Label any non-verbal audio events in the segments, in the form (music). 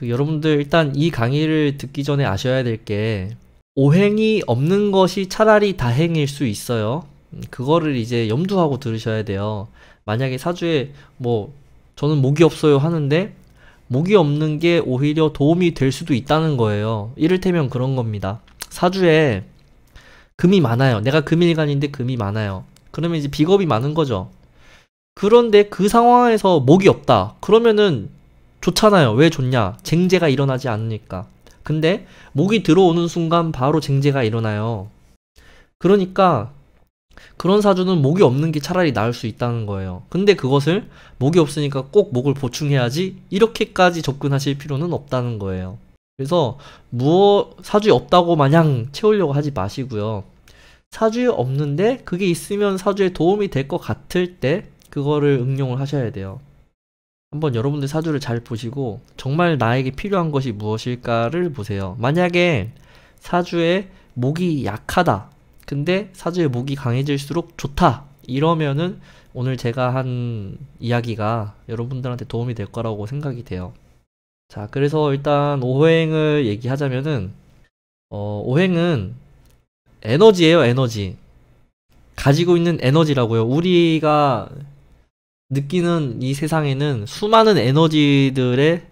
그 여러분들 일단 이 강의를 듣기 전에 아셔야 될 게 오행이 없는 것이 차라리 다행일 수 있어요. 음, 그거를 이제 염두하고 들으셔야 돼요. 만약에 사주에 뭐 저는 목이 없어요 하는데 목이 없는 게 오히려 도움이 될 수도 있다는 거예요. 이를테면 그런 겁니다. 사주에 금이 많아요. 내가 금일간인데 금이 많아요. 그러면 이제 비겁이 많은 거죠. 그런데 그 상황에서 목이 없다. 그러면은 좋잖아요. 왜 좋냐? 쟁제가 일어나지 않으니까. 근데 목이 들어오는 순간 바로 쟁제가 일어나요. 그러니까 그런 사주는 목이 없는 게 차라리 나을 수 있다는 거예요. 근데 그것을 목이 없으니까 꼭 목을 보충해야지 이렇게까지 접근하실 필요는 없다는 거예요. 그래서 무어 사주에 없다고 마냥 채우려고 하지 마시고요. 사주에 없는데 그게 있으면 사주에 도움이 될 것 같을 때 그거를 응용을 하셔야 돼요. 한번 여러분들 사주를 잘 보시고 정말 나에게 필요한 것이 무엇일까를 보세요. 만약에 사주에 목이 약하다. 근데 사주에 목이 강해질수록 좋다. 이러면은 오늘 제가 한 이야기가 여러분들한테 도움이 될 거라고 생각이 돼요. 자, 그래서 일단 오행을 얘기하자면은 어, 오행은 에너지예요, 에너지. 가지고 있는 에너지라고요. 우리가 느끼는 이 세상에는 수많은 에너지들의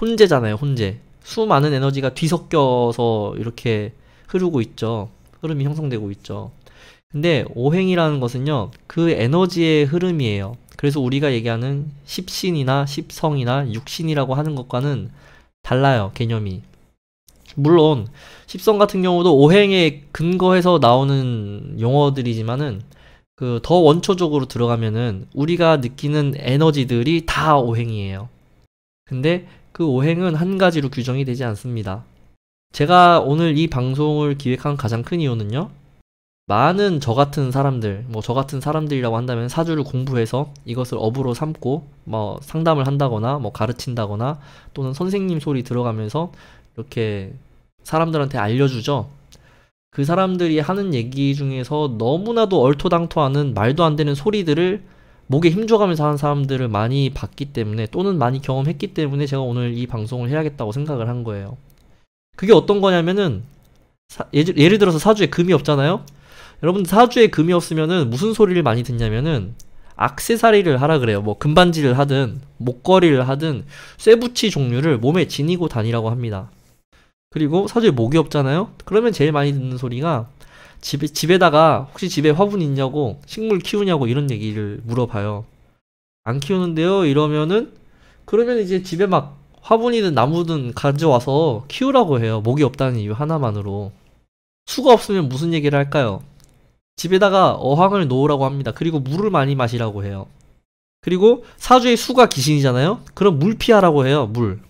혼재잖아요, 혼재. 수많은 에너지가 뒤섞여서 이렇게 흐르고 있죠. 흐름이 형성되고 있죠. 근데 오행이라는 것은요, 그 에너지의 흐름이에요. 그래서 우리가 얘기하는 십신이나 십성이나 육신이라고 하는 것과는 달라요, 개념이. 물론, 십성 같은 경우도 오행에 근거해서 나오는 용어들이지만은, 그더 원초적으로 들어가면은 우리가 느끼는 에너지들이 다 오행이에요. 근데 그 오행은 한 가지로 규정이 되지 않습니다. 제가 오늘 이 방송을 기획한 가장 큰 이유는요. 많은 저 같은 사람들, 뭐 저 같은 사람들이라고 한다면 사주를 공부해서 이것을 업으로 삼고 뭐 상담을 한다거나 뭐 가르친다거나 또는 선생님 소리 들어가면서 이렇게 사람들한테 알려주죠. 그 사람들이 하는 얘기 중에서 너무나도 얼토당토하는 말도 안 되는 소리들을 목에 힘줘가면서 하는 사람들을 많이 봤기 때문에 또는 많이 경험했기 때문에 제가 오늘 이 방송을 해야겠다고 생각을 한 거예요. 그게 어떤 거냐면은 사, 예를, 예를 들어서 사주에 금이 없잖아요. 여러분 사주에 금이 없으면은 무슨 소리를 많이 듣냐면은 악세사리를 하라 그래요. 뭐 금반지를 하든 목걸이를 하든 쇠붙이 종류를 몸에 지니고 다니라고 합니다. 그리고 사주에 목이 없잖아요. 그러면 제일 많이 듣는 소리가 집에 집에다가 혹시 집에 화분 있냐고 식물 키우냐고 이런 얘기를 물어봐요. 안 키우는데요. 이러면은 그러면 이제 집에 막 화분이든 나무든 가져와서 키우라고 해요. 목이 없다는 이유 하나만으로. 수가 없으면 무슨 얘기를 할까요? 집에다가 어항을 놓으라고 합니다. 그리고 물을 많이 마시라고 해요. 그리고 사주의 수가 귀신이잖아요? 그럼 물 피하라고 해요, 물.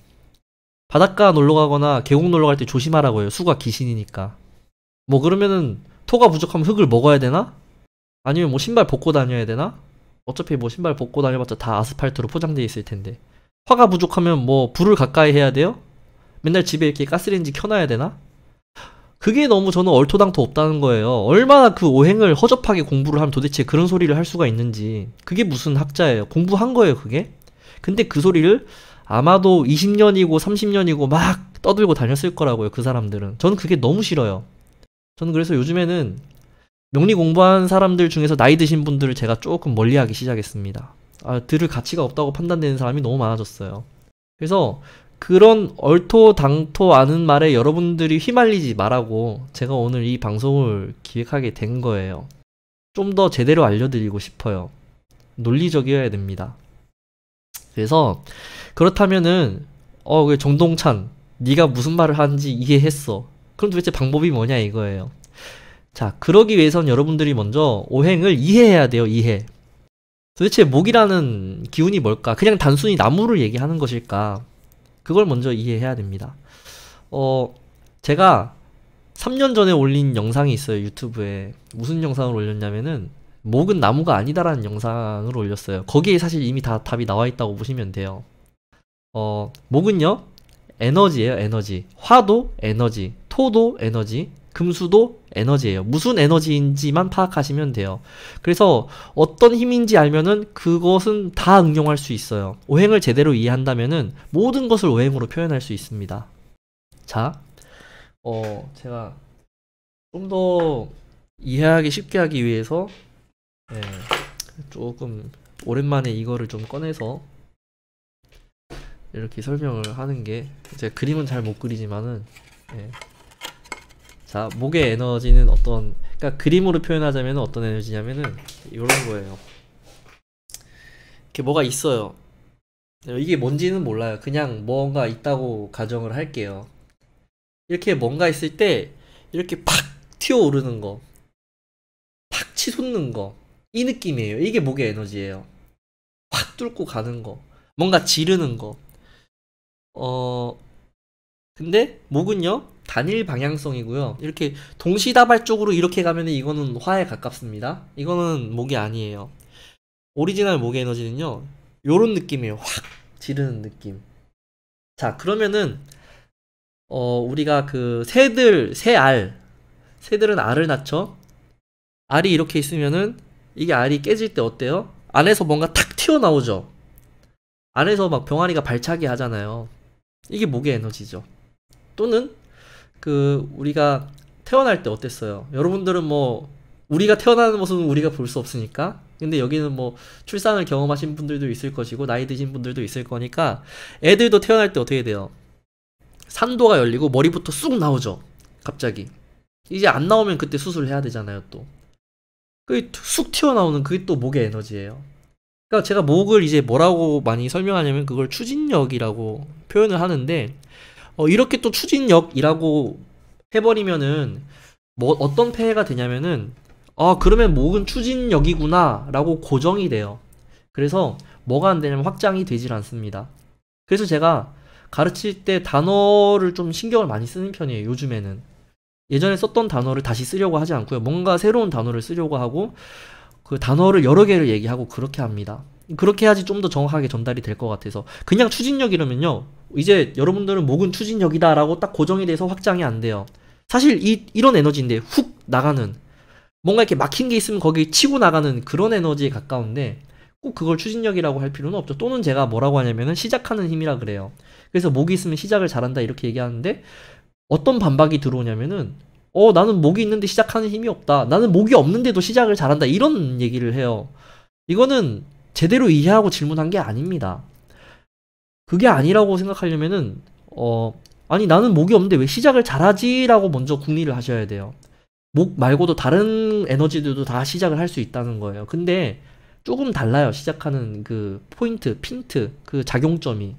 바닷가 놀러 가거나 계곡 놀러 갈 때 조심하라고 해요. 수가 귀신이니까. 뭐 그러면은 토가 부족하면 흙을 먹어야 되나? 아니면 뭐 신발 벗고 다녀야 되나? 어차피 뭐 신발 벗고 다녀봤자 다 아스팔트로 포장되어 있을 텐데. 화가 부족하면 뭐 불을 가까이 해야 돼요? 맨날 집에 이렇게 가스레인지 켜놔야 되나? 그게 너무 저는 얼토당토 없다는 거예요. 얼마나 그 오행을 허접하게 공부를 하면 도대체 그런 소리를 할 수가 있는지. 그게 무슨 학자예요. 공부한 거예요, 그게. 근데 그 소리를 아마도 20년이고 30년이고 막 떠들고 다녔을 거라고요, 그 사람들은. 저는 그게 너무 싫어요. 저는 그래서 요즘에는 명리 공부한 사람들 중에서 나이 드신 분들을 제가 조금 멀리 하기 시작했습니다. 아, 들을 가치가 없다고 판단되는 사람이 너무 많아졌어요. 그래서 그런 얼토당토 않은 말에 여러분들이 휘말리지 말라고 제가 오늘 이 방송을 기획하게 된 거예요. 좀 더 제대로 알려드리고 싶어요. 논리적이어야 됩니다. 그래서 그렇다면은 어왜 정동찬 네가 무슨 말을 하는지 이해했어. 그럼 도대체 방법이 뭐냐 이거예요. 자 그러기 위해선 여러분들이 먼저 오행을 이해해야 돼요 이해. 도대체 목이라는 기운이 뭘까? 그냥 단순히 나무를 얘기하는 것일까? 그걸 먼저 이해해야 됩니다. 어, 제가 3년 전에 올린 영상이 있어요, 유튜브에. 무슨 영상을 올렸냐면은, 목은 나무가 아니다라는 영상을 올렸어요. 거기에 사실 이미 다 답이 나와 있다고 보시면 돼요. 어, 목은요, 에너지예요, 에너지. 화도 에너지, 토도 에너지, 금수도 에너지예요. 무슨 에너지인지만 파악하시면 돼요. 그래서 어떤 힘인지 알면은 그것은 다 응용할 수 있어요. 오행을 제대로 이해한다면은 모든 것을 오행으로 표현할 수 있습니다. 자, 어, 제가 좀 더 이해하기 쉽게 하기 위해서 네, 조금 오랜만에 이거를 좀 꺼내서 이렇게 설명을 하는 게 제가 그림은 잘 못 그리지만은 예. 자 목의 에너지는 어떤 그러니까 그림으로 표현하자면 어떤 에너지냐면은 이런 거예요. 이렇게 뭐가 있어요. 이게 뭔지는 몰라요. 그냥 뭔가 있다고 가정을 할게요. 이렇게 뭔가 있을 때 이렇게 팍 튀어오르는 거, 팍 치솟는 거, 이 느낌이에요. 이게 목의 에너지예요. 확 뚫고 가는 거, 뭔가 지르는 거, 어 근데 목은요 단일 방향성이고요. 이렇게 동시다발적으로 이렇게 가면 이거는 화에 가깝습니다. 이거는 목이 아니에요. 오리지널 목의 에너지는요. 요런 느낌이에요. 확 지르는 느낌. 자 그러면은 어 우리가 그 새들 새알 새들은 알을 낳죠. 알이 이렇게 있으면은 이게 알이 깨질 때 어때요? 안에서 뭔가 탁 튀어나오죠. 안에서 막 병아리가 발차기 하잖아요. 이게 목의 에너지죠. 또는 그 우리가 태어날 때 어땠어요? 여러분들은 뭐 우리가 태어나는 모습은 우리가 볼 수 없으니까 근데 여기는 뭐 출산을 경험하신 분들도 있을 것이고 나이 드신 분들도 있을 거니까 애들도 태어날 때 어떻게 돼요? 산도가 열리고 머리부터 쑥 나오죠. 갑자기. 이제 안 나오면 그때 수술해야 을 되잖아요, 또. 그게 쑥 튀어나오는 그게 또 목의 에너지예요. 그러니까 제가 목을 이제 뭐라고 많이 설명하냐면 그걸 추진력이라고 표현을 하는데 어, 이렇게 또 추진력이라고 해버리면은 뭐 어떤 폐해가 되냐면은 아 그러면 목은 추진력이구나라고 고정이 돼요. 그래서 뭐가 안 되냐면 확장이 되질 않습니다. 그래서 제가 가르칠 때 단어를 좀 신경을 많이 쓰는 편이에요. 요즘에는 예전에 썼던 단어를 다시 쓰려고 하지 않고요. 뭔가 새로운 단어를 쓰려고 하고 그 단어를 여러 개를 얘기하고 그렇게 합니다. 그렇게 해야지 좀 더 정확하게 전달이 될 것 같아서 그냥 추진력 이러면요 이제 여러분들은 목은 추진력이다라고 딱 고정이 돼서 확장이 안 돼요. 사실 이 이런 에너지인데 훅 나가는 뭔가 이렇게 막힌 게 있으면 거기 치고 나가는 그런 에너지에 가까운데 꼭 그걸 추진력이라고 할 필요는 없죠. 또는 제가 뭐라고 하냐면은 시작하는 힘이라 그래요. 그래서 목이 있으면 시작을 잘한다 이렇게 얘기하는데 어떤 반박이 들어오냐면은 어 나는 목이 있는데 시작하는 힘이 없다. 나는 목이 없는데도 시작을 잘한다 이런 얘기를 해요. 이거는 제대로 이해하고 질문한 게 아닙니다. 그게 아니라고 생각하려면은 어 아니 나는 목이 없는데 왜 시작을 잘하지라고 먼저 궁리를 하셔야 돼요. 목 말고도 다른 에너지들도 다 시작을 할 수 있다는 거예요. 근데 조금 달라요. 시작하는 그 포인트, 핀트, 그 작용점이.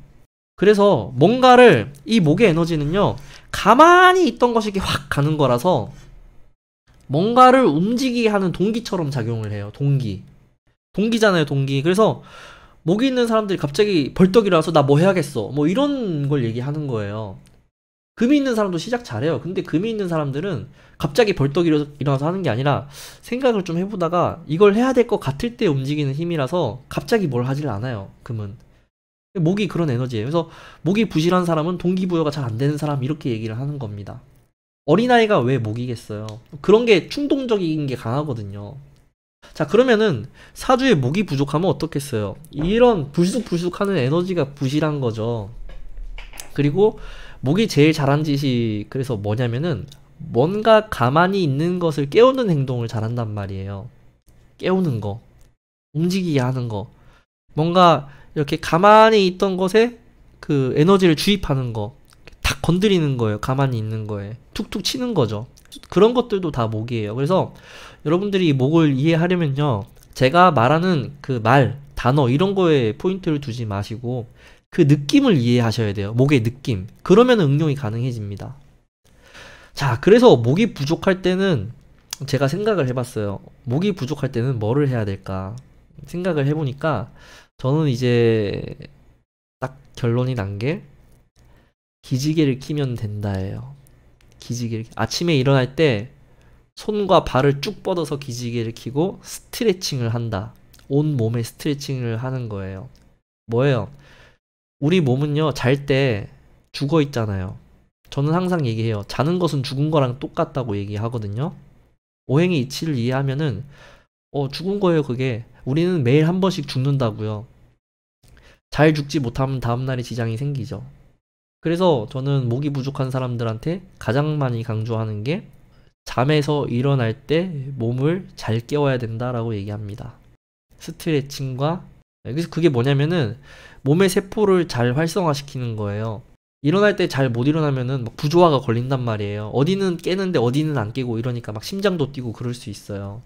그래서 뭔가를 이 목의 에너지는요. 가만히 있던 것이 확 가는 거라서 뭔가를 움직이게 하는 동기처럼 작용을 해요. 동기. 동기잖아요, 동기. 그래서 목이 있는 사람들이 갑자기 벌떡 일어나서 나 뭐 해야겠어 뭐 이런 걸 얘기하는 거예요 금이 있는 사람도 시작 잘해요 근데 금이 있는 사람들은 갑자기 벌떡 일어나서 하는 게 아니라 생각을 좀 해보다가 이걸 해야 될 것 같을 때 움직이는 힘이라서 갑자기 뭘 하질 않아요 금은 목이 그런 에너지예요 그래서 목이 부실한 사람은 동기부여가 잘 안 되는 사람 이렇게 얘기를 하는 겁니다 어린아이가 왜 목이겠어요 그런 게 충동적인 게 강하거든요 자 그러면은 사주에 목이 부족하면 어떻겠어요? 이런 불쑥불쑥하는 에너지가 부실한 거죠. 그리고 목이 제일 잘한 짓이 그래서 뭐냐면은 뭔가 가만히 있는 것을 깨우는 행동을 잘한단 말이에요. 깨우는 거, 움직이게 하는 거, 뭔가 이렇게 가만히 있던 것에 그 에너지를 주입하는 거, 탁 건드리는 거예요. 가만히 있는 거에 툭툭 치는 거죠. 그런 것들도 다 목이에요. 그래서 여러분들이 목을 이해하려면요. 제가 말하는 그 말, 단어 이런 거에 포인트를 두지 마시고 그 느낌을 이해하셔야 돼요. 목의 느낌. 그러면 응용이 가능해집니다. 자, 그래서 목이 부족할 때는 제가 생각을 해봤어요. 목이 부족할 때는 뭐를 해야 될까? 생각을 해보니까 저는 이제 딱 결론이 난 게 기지개를 키면 된다예요. 기지개를 아침에 일어날 때 손과 발을 쭉 뻗어서 기지개를 키고 스트레칭을 한다. 온 몸에 스트레칭을 하는 거예요. 뭐예요? 우리 몸은요, 잘 때 죽어 있잖아요. 저는 항상 얘기해요. 자는 것은 죽은 거랑 똑같다고 얘기하거든요. 오행의 이치를 이해하면은, 어, 죽은 거예요, 그게. 우리는 매일 한 번씩 죽는다고요. 잘 죽지 못하면 다음날에 지장이 생기죠. 그래서 저는 목이 부족한 사람들한테 가장 많이 강조하는 게 잠에서 일어날 때 몸을 잘 깨워야 된다라고 얘기합니다. 스트레칭과 네, 그래서 그게 뭐냐면은 몸의 세포를 잘 활성화시키는 거예요. 일어날 때 잘 못 일어나면은 막 부조화가 걸린단 말이에요. 어디는 깨는데 어디는 안 깨고 이러니까 막 심장도 뛰고 그럴 수 있어요.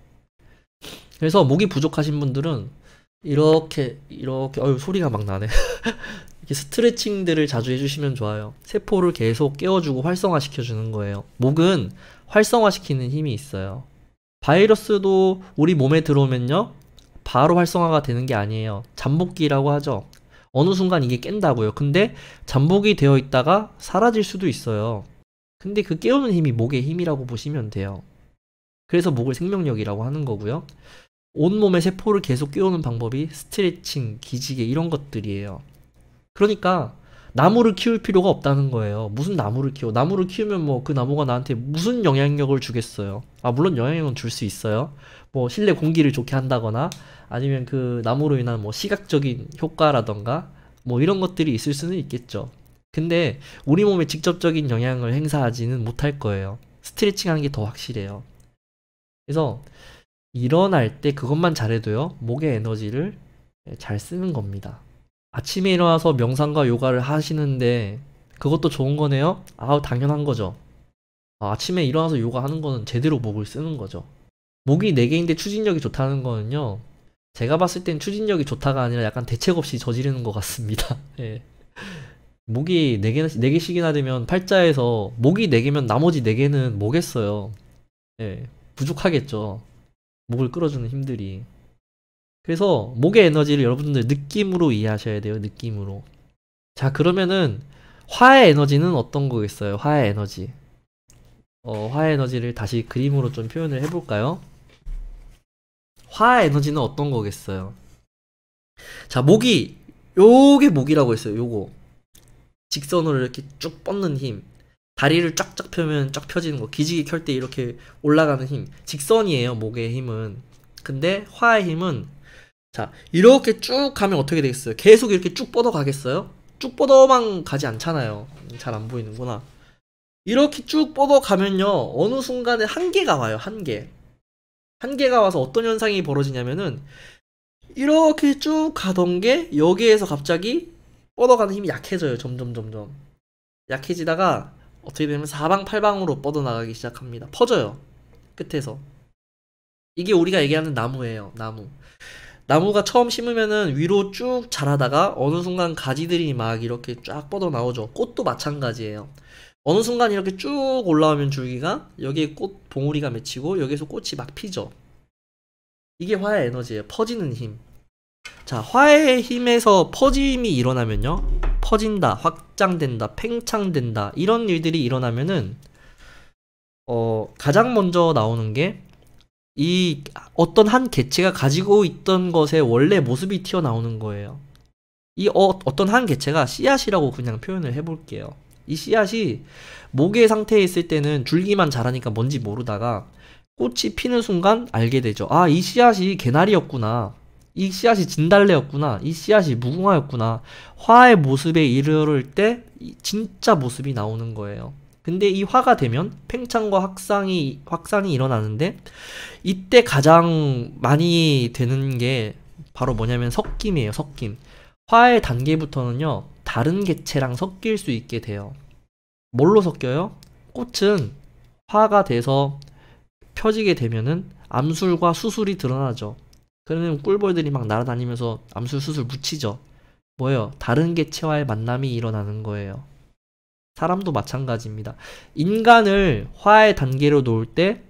그래서 목이 부족하신 분들은 이렇게 이렇게 어유 소리가 막 나네. (laughs) 이렇게 스트레칭들을 자주 해주시면 좋아요. 세포를 계속 깨워주고 활성화시켜주는 거예요. 목은 활성화시키는 힘이 있어요. 바이러스도 우리 몸에 들어오면요. 바로 활성화가 되는 게 아니에요. 잠복기라고 하죠. 어느 순간 이게 깬다고요. 근데 잠복이 되어 있다가 사라질 수도 있어요. 근데 그 깨우는 힘이 목의 힘이라고 보시면 돼요. 그래서 목을 생명력이라고 하는 거고요. 온몸의 세포를 계속 깨우는 방법이 스트레칭, 기지개 이런 것들이에요. 그러니까 나무를 키울 필요가 없다는 거예요. 무슨 나무를 키워? 나무를 키우면 뭐 그 나무가 나한테 무슨 영향력을 주겠어요? 아, 물론 영향력은 줄 수 있어요. 뭐 실내 공기를 좋게 한다거나 아니면 그 나무로 인한 뭐 시각적인 효과라던가 뭐 이런 것들이 있을 수는 있겠죠. 근데 우리 몸에 직접적인 영향을 행사하지는 못할 거예요. 스트레칭 하는 게 더 확실해요. 그래서 일어날 때 그것만 잘해도요, 목의 에너지를 잘 쓰는 겁니다. 아침에 일어나서 명상과 요가를 하시는데 그것도 좋은 거네요? 아우 당연한 거죠. 아, 침에 일어나서 요가 하는 거는 제대로 목을 쓰는 거죠. 목이 4개인데 추진력이 좋다는 거는요. 제가 봤을 땐 추진력이 좋다가 아니라 약간 대책 없이 저지르는 것 같습니다. (laughs) 예. 목이 4개, 4개씩이나 되면 팔자에서 목이 4개면 나머지 4개는 뭐겠어요. 예. 부족하겠죠. 목을 끌어주는 힘들이. 그래서 목의 에너지를 여러분들 느낌으로 이해하셔야 돼요. 느낌으로. 자 그러면은 화의 에너지는 어떤 거겠어요? 화의 에너지. 어, 화의 에너지를 다시 그림으로 좀 표현을 해볼까요? 화의 에너지는 어떤 거겠어요? 자, 목이, 요게 목이라고 했어요, 요거. 직선으로 이렇게 쭉 뻗는 힘. 다리를 쫙쫙 펴면 쫙 펴지는 거. 기지개 켤 때 이렇게 올라가는 힘. 직선이에요, 목의 힘은. 근데 화의 힘은 자 이렇게 쭉 가면 어떻게 되겠어요? 계속 이렇게 쭉 뻗어 가겠어요? 쭉 뻗어만 가지 않잖아요 잘 안 보이는구나 이렇게 쭉 뻗어 가면요 어느 순간에 한계가 와요 한계 한계가 와서 어떤 현상이 벌어지냐면은 이렇게 쭉 가던 게 여기에서 갑자기 뻗어가는 힘이 약해져요 점점 점점 약해지다가 어떻게 되면 사방팔방으로 뻗어나가기 시작합니다 퍼져요 끝에서 이게 우리가 얘기하는 나무예요 나무 나무가 처음 심으면은 위로 쭉 자라다가 어느 순간 가지들이 막 이렇게 쫙 뻗어 나오죠. 꽃도 마찬가지예요. 어느 순간 이렇게 쭉 올라오면 줄기가 여기에 꽃 봉우리가 맺히고 여기에서 꽃이 막 피죠. 이게 화의 에너지예요. 퍼지는 힘. 자, 화의 힘에서 퍼짐이 일어나면요. 퍼진다, 확장된다, 팽창된다 이런 일들이 일어나면은 어, 가장 먼저 나오는 게이 어떤 한 개체가 가지고 있던 것의 원래 모습이 튀어나오는 거예요. 이 어, 어떤 한 개체가 씨앗이라고 그냥 표현을 해볼게요. 이 씨앗이 모계 상태에 있을 때는 줄기만 자라니까 뭔지 모르다가 꽃이 피는 순간 알게 되죠. 아, 이 씨앗이 개나리였구나. 이 씨앗이 진달래였구나. 이 씨앗이 무궁화였구나. 화의 모습에 이르를 때 진짜 모습이 나오는 거예요. 근데 이 화가 되면 팽창과 확산이 확산이 일어나는데 이때 가장 많이 되는 게 바로 뭐냐면 섞임이에요. 섞임. 화의 단계부터는요. 다른 개체랑 섞일 수 있게 돼요. 뭘로 섞여요? 꽃은 화가 돼서 펴지게 되면은 암술과 수술이 드러나죠. 그러면 꿀벌들이 막 날아다니면서 암술 수술 묻히죠. 뭐예요? 다른 개체와의 만남이 일어나는 거예요. 사람도 마찬가지입니다. 인간을 화의 단계로 놓을 때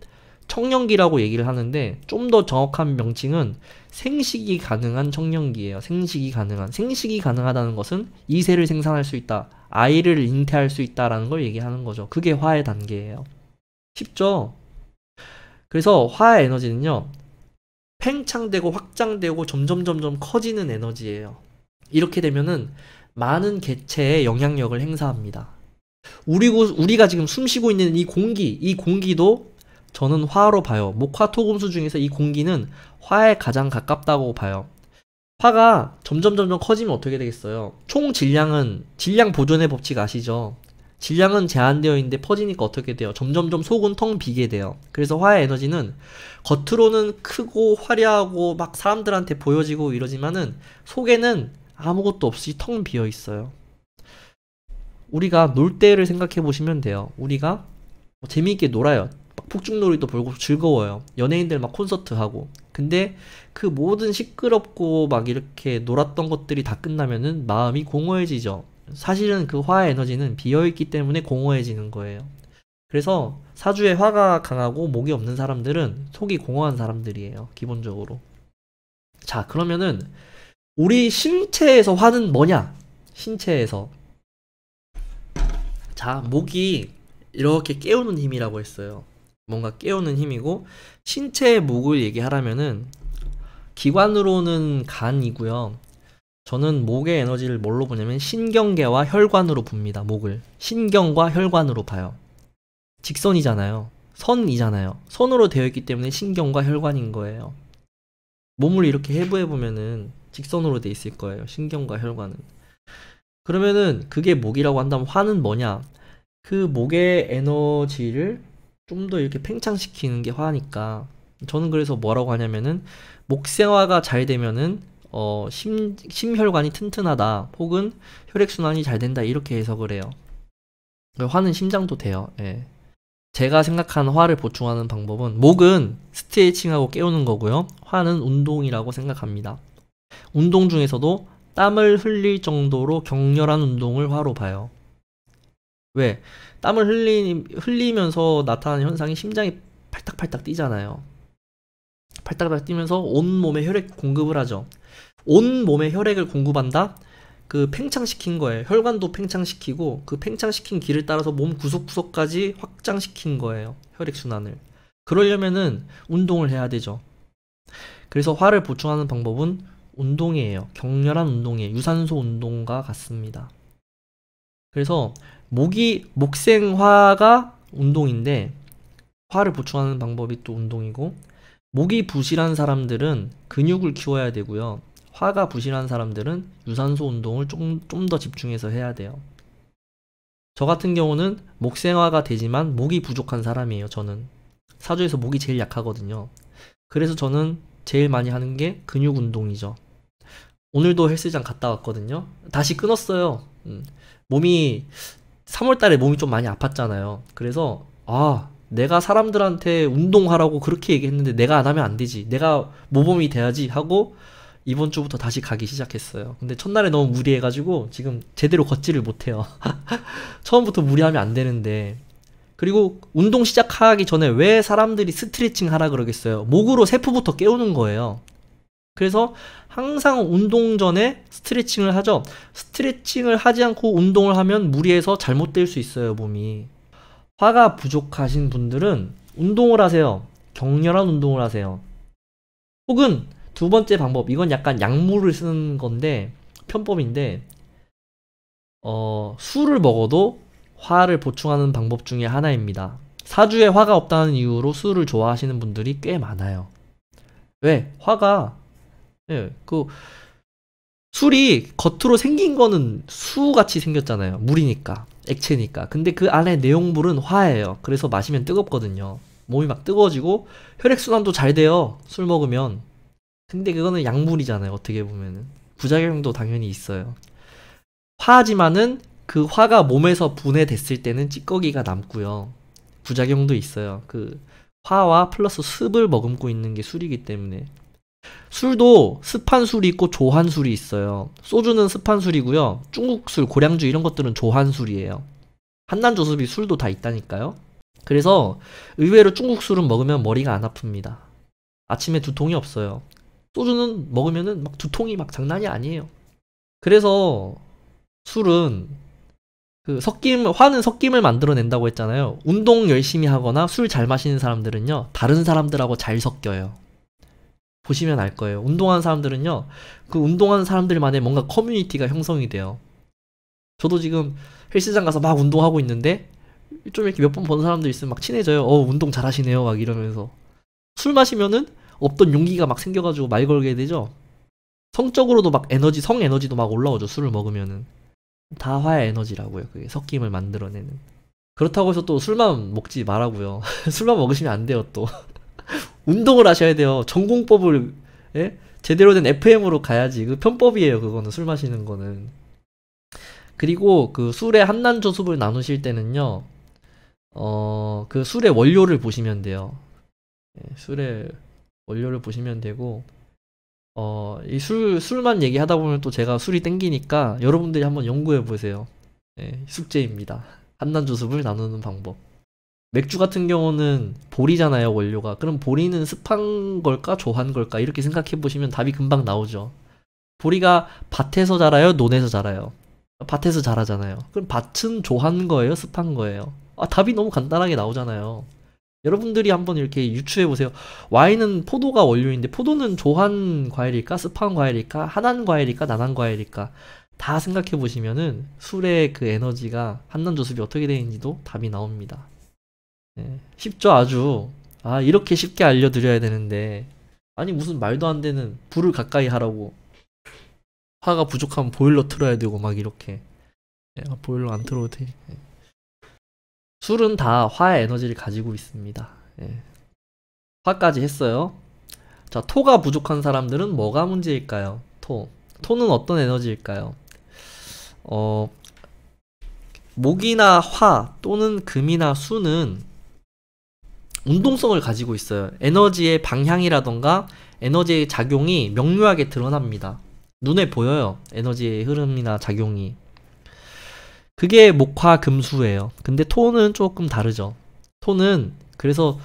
청년기라고 얘기를 하는데 좀 더 정확한 명칭은 생식이 가능한 청년기예요. 생식이 가능한. 생식이 가능하다는 것은 이세를 생산할 수 있다. 아이를 잉태할 수 있다라는 걸 얘기하는 거죠. 그게 화의 단계예요. 쉽죠? 그래서 화의 에너지는요. 팽창되고 확장되고 점점 점점 커지는 에너지예요. 이렇게 되면은 많은 개체에 영향력을 행사합니다. 우리 우리가 지금 숨쉬고 있는 이 공기, 이 공기도 저는 화로 봐요. 목화토금수 중에서 이 공기는 화에 가장 가깝다고 봐요. 화가 점점 점점 커지면 어떻게 되겠어요? 총 질량은 질량 보존의 법칙 아시죠? 질량은 제한되어 있는데 퍼지니까 어떻게 돼요? 점점점 속은 텅 비게 돼요. 그래서 화의 에너지는 겉으로는 크고 화려하고 막 사람들한테 보여지고 이러지만은 속에는 아무것도 없이 텅 비어 있어요. 우리가 놀 때를 생각해 보시면 돼요. 우리가 뭐 재미있게 놀아요. 폭죽놀이도 보고 즐거워요. 연예인들 막 콘서트 하고. 근데 그 모든 시끄럽고 막 이렇게 놀았던 것들이 다 끝나면은 마음이 공허해지죠. 사실은 그 화의 에너지는 비어있기 때문에 공허해지는 거예요. 그래서 사주에 화가 강하고 목이 없는 사람들은 속이 공허한 사람들이에요. 기본적으로. 자, 그러면은 우리 신체에서 화는 뭐냐? 신체에서. 자, 목이 이렇게 깨우는 힘이라고 했어요. 뭔가 깨우는 힘이고 신체의 목을 얘기하라면은 기관으로는 간이고요. 저는 목의 에너지를 뭘로 보냐면 신경계와 혈관으로 봅니다. 목을 신경과 혈관으로 봐요. 직선이잖아요. 선이잖아요. 선으로 되어 있기 때문에 신경과 혈관인 거예요. 몸을 이렇게 해부해 보면은 직선으로 돼 있을 거예요. 신경과 혈관은. 그러면은 그게 목이라고 한다면 화는 뭐냐? 그 목의 에너지를 좀 더 이렇게 팽창시키는 게 화니까 저는 그래서 뭐라고 하냐면은 목생화가 잘 되면은 어, 심, 심혈관이 튼튼하다 혹은 혈액순환이 잘 된다 이렇게 해석을 해요. 화는 심장도 돼요. 예. 제가 생각하는 화를 보충하는 방법은 목은 스트레칭하고 깨우는 거고요. 화는 운동이라고 생각합니다. 운동 중에서도 땀을 흘릴 정도로 격렬한 운동을 화로 봐요. 왜? 땀을 흘리, 흘리면서 나타나는 현상이 심장이 팔딱팔딱 뛰잖아요. 팔딱팔딱 뛰면서 온몸에 혈액 공급을 하죠. 온몸에 혈액을 공급한다? 그 팽창시킨 거예요. 혈관도 팽창시키고 그 팽창시킨 길을 따라서 몸 구석구석까지 확장시킨 거예요. 혈액순환을. 그러려면은 운동을 해야 되죠. 그래서 화를 보충하는 방법은 운동이에요. 격렬한 운동이에요. 유산소 운동과 같습니다. 그래서 목이 목생화가 운동인데 화를 보충하는 방법이 또 운동이고 목이 부실한 사람들은 근육을 키워야 되고요. 화가 부실한 사람들은 유산소 운동을 좀좀더 집중해서 해야 돼요. 저 같은 경우는 목생화가 되지만 목이 부족한 사람이에요. 저는 사주에서 목이 제일 약하거든요. 그래서 저는 제일 많이 하는 게 근육 운동이죠. 오늘도 헬스장 갔다 왔거든요. 다시 끊었어요. 음, 몸이 3월달에 몸이 좀 많이 아팠잖아요. 그래서 아 내가 사람들한테 운동하라고 그렇게 얘기했는데 내가 안 하면 안 되지. 내가 모범이 돼야지 하고 이번 주부터 다시 가기 시작했어요. 근데 첫날에 너무 무리해가지고 지금 제대로 걷지를 못해요. (laughs) 처음부터 무리하면 안 되는데. 그리고 운동 시작하기 전에 왜 사람들이 스트레칭 하라 그러겠어요. 목으로 세포부터 깨우는 거예요. 그래서 항상 운동 전에 스트레칭을 하죠. 스트레칭을 하지 않고 운동을 하면 무리해서 잘못될 수 있어요, 몸이. 화가 부족하신 분들은 운동을 하세요. 격렬한 운동을 하세요. 혹은 두 번째 방법, 이건 약간 약물을 쓰는 건데, 편법인데, 어, 술을 먹어도 화를 보충하는 방법 중에 하나입니다. 사주에 화가 없다는 이유로 술을 좋아하시는 분들이 꽤 많아요. 왜? 화가 예, 그 술이 겉으로 생긴 거는 수같이 생겼잖아요. 물이니까, 액체니까. 근데 그 안에 내용물은 화예요. 그래서 마시면 뜨겁거든요. 몸이 막 뜨거워지고 혈액순환도 잘 돼요. 술 먹으면. 근데 그거는 약물이잖아요. 어떻게 보면은. 부작용도 당연히 있어요. 화지만은 그 화가 몸에서 분해됐을 때는 찌꺼기가 남고요. 부작용도 있어요. 그 화와 플러스 습을 머금고 있는 게 술이기 때문에 술도 습한 술이 있고 조한 술이 있어요. 소주는 습한 술이고요. 중국 술, 고량주 이런 것들은 조한 술이에요. 한남 조습이 술도 다 있다니까요. 그래서 의외로 중국 술은 먹으면 머리가 안 아픕니다. 아침에 두통이 없어요. 소주는 먹으면막 두통이 막 장난이 아니에요. 그래서 술은 그 섞임 화는 섞임을 만들어낸다고 했잖아요. 운동 열심히 하거나 술 잘 마시는 사람들은요 다른 사람들하고 잘 섞여요. 보시면 알 거예요. 운동하는 사람들은요, 그 운동하는 사람들만의 뭔가 커뮤니티가 형성이 돼요. 저도 지금 헬스장 가서 막 운동하고 있는데, 좀 이렇게 몇번 보는 사람들 있으면 막 친해져요. 어, 운동 잘 하시네요. 막 이러면서. 술 마시면은 없던 용기가 막 생겨가지고 말 걸게 되죠. 성적으로도 막 에너지, 성 에너지도 막 올라오죠. 술을 먹으면은. 다 화야 에너지라고요. 그게 섞임을 만들어내는. 그렇다고 해서 또 술만 먹지 말라고요. (laughs) 술만 먹으시면 안 돼요, 또. (laughs) 운동을 하셔야 돼요. 전공법을 예? 제대로 된 FM으로 가야지. 그 편법이에요. 그거는 술 마시는 거는. 그리고 그 술의 한난 조습을 나누실 때는요. 어, 그 술의 원료를 보시면 돼요. 예, 술의 원료를 보시면 되고 어, 이 술, 술만 얘기하다 보면 또 제가 술이 땡기니까 여러분들이 한번 연구해 보세요. 예, 숙제입니다. 한난 조습을 나누는 방법. 맥주 같은 경우는 보리잖아요, 원료가. 그럼 보리는 습한 걸까, 조한 걸까? 이렇게 생각해 보시면 답이 금방 나오죠. 보리가 밭에서 자라요, 논에서 자라요? 밭에서 자라잖아요. 그럼 밭은 조한 거예요, 습한 거예요? 아, 답이 너무 간단하게 나오잖아요. 여러분들이 한번 이렇게 유추해 보세요. 와인은 포도가 원료인데 포도는 조한 과일일까, 습한 과일일까, 한한 과일일까, 난한 과일일까 다 생각해 보시면은 술의 그 에너지가 한난 조습이 어떻게 되는지도 답이 나옵니다. 예, 쉽죠 아주 아 이렇게 쉽게 알려드려야 되는데 아니 무슨 말도 안 되는 불을 가까이 하라고 화가 부족하면 보일러 틀어야 되고 막 이렇게 네, 보일러 안 틀어도 돼 예. 술은 다 화의 에너지를 가지고 있습니다 화까지 했어요 자 토가 부족한 사람들은 뭐가 문제일까요 토 토는 어떤 에너지일까요 어 목이나 화 또는 금이나 수는 운동성을 가지고 있어요. 에너지의 방향이라던가 에너지의 작용이 명료하게 드러납니다. 눈에 보여요. 에너지의 흐름이나 작용이. 그게 목화 금수예요. 근데 톤은 조금 다르죠. 톤은 그래서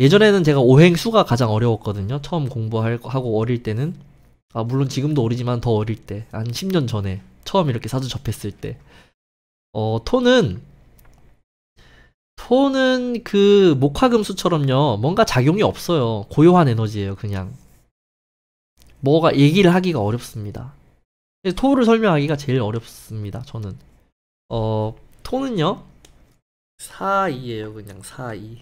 예전에는 제가 오행수가 가장 어려웠거든요. 처음 공부하고 어릴 때는. 아, 물론 지금도 어리지만 더 어릴 때. 한 10년 전에. 처음 이렇게 사주 접했을 때. 어, 톤은 토는 그 목화금수처럼요. 뭔가 작용이 없어요. 고요한 에너지예요, 그냥. 뭐가 얘기를 하기가 어렵습니다. 토를 설명하기가 제일 어렵습니다. 저는 어 토는요 4이예요 그냥 4이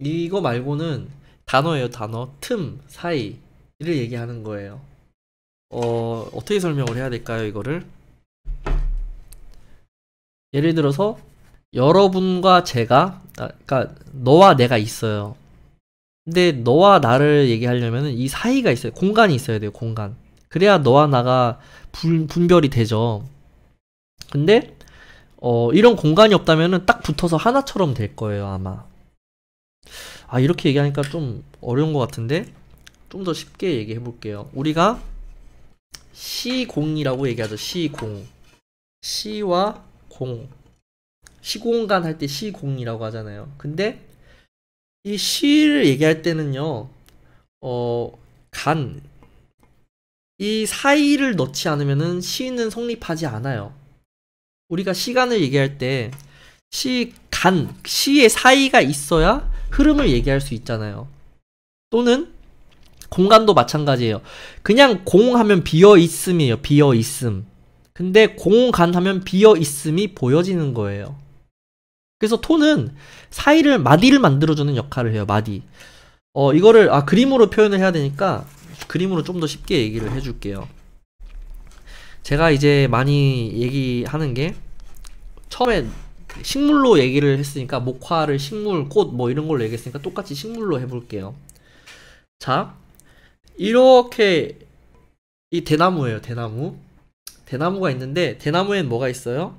이거 말고는 단어예요 단어 틈 사이를 얘기하는 거예요. 어 어떻게 설명을 해야 될까요 이거를 예를 들어서 여러분과 제가 아, 그러니까 너와 내가 있어요. 근데 너와 나를 얘기하려면 이 사이가 있어요. 공간이 있어야 돼요. 공간. 그래야 너와 나가 분, 분별이 되죠. 근데 어, 이런 공간이 없다면딱 붙어서 하나처럼 될 거예요, 아마. 아, 이렇게 얘기하니까 좀 어려운 것 같은데 좀 더 쉽게 얘기해 볼게요. 우리가 시공이라고 얘기하죠. 시공. 시와 공. 시공간 할 때 시공이라고 하잖아요. 근데 이 시를 얘기할 때는요, 어, 간, 이 사이를 넣지 않으면 시는 성립하지 않아요. 우리가 시간을 얘기할 때 시, 간, 시의 사이가 있어야 흐름을 얘기할 수 있잖아요. 또는 공간도 마찬가지예요. 그냥 공 하면 비어 있음이에요. 비어 있음. 근데 공간 하면 비어 있음이 보여지는 거예요. 그래서 톤은 사이를 마디를 만들어주는 역할을 해요. 마디. 어 이거를 아 그림으로 표현을 해야 되니까 그림으로 좀 더 쉽게 얘기를 해줄게요. 제가 이제 많이 얘기하는 게 처음에 식물로 얘기를 했으니까 목화를 식물, 꽃 뭐 이런 걸로 얘기했으니까 똑같이 식물로 해볼게요. 자, 이렇게 이 대나무예요. 대나무. 대나무가 있는데 대나무엔 뭐가 있어요?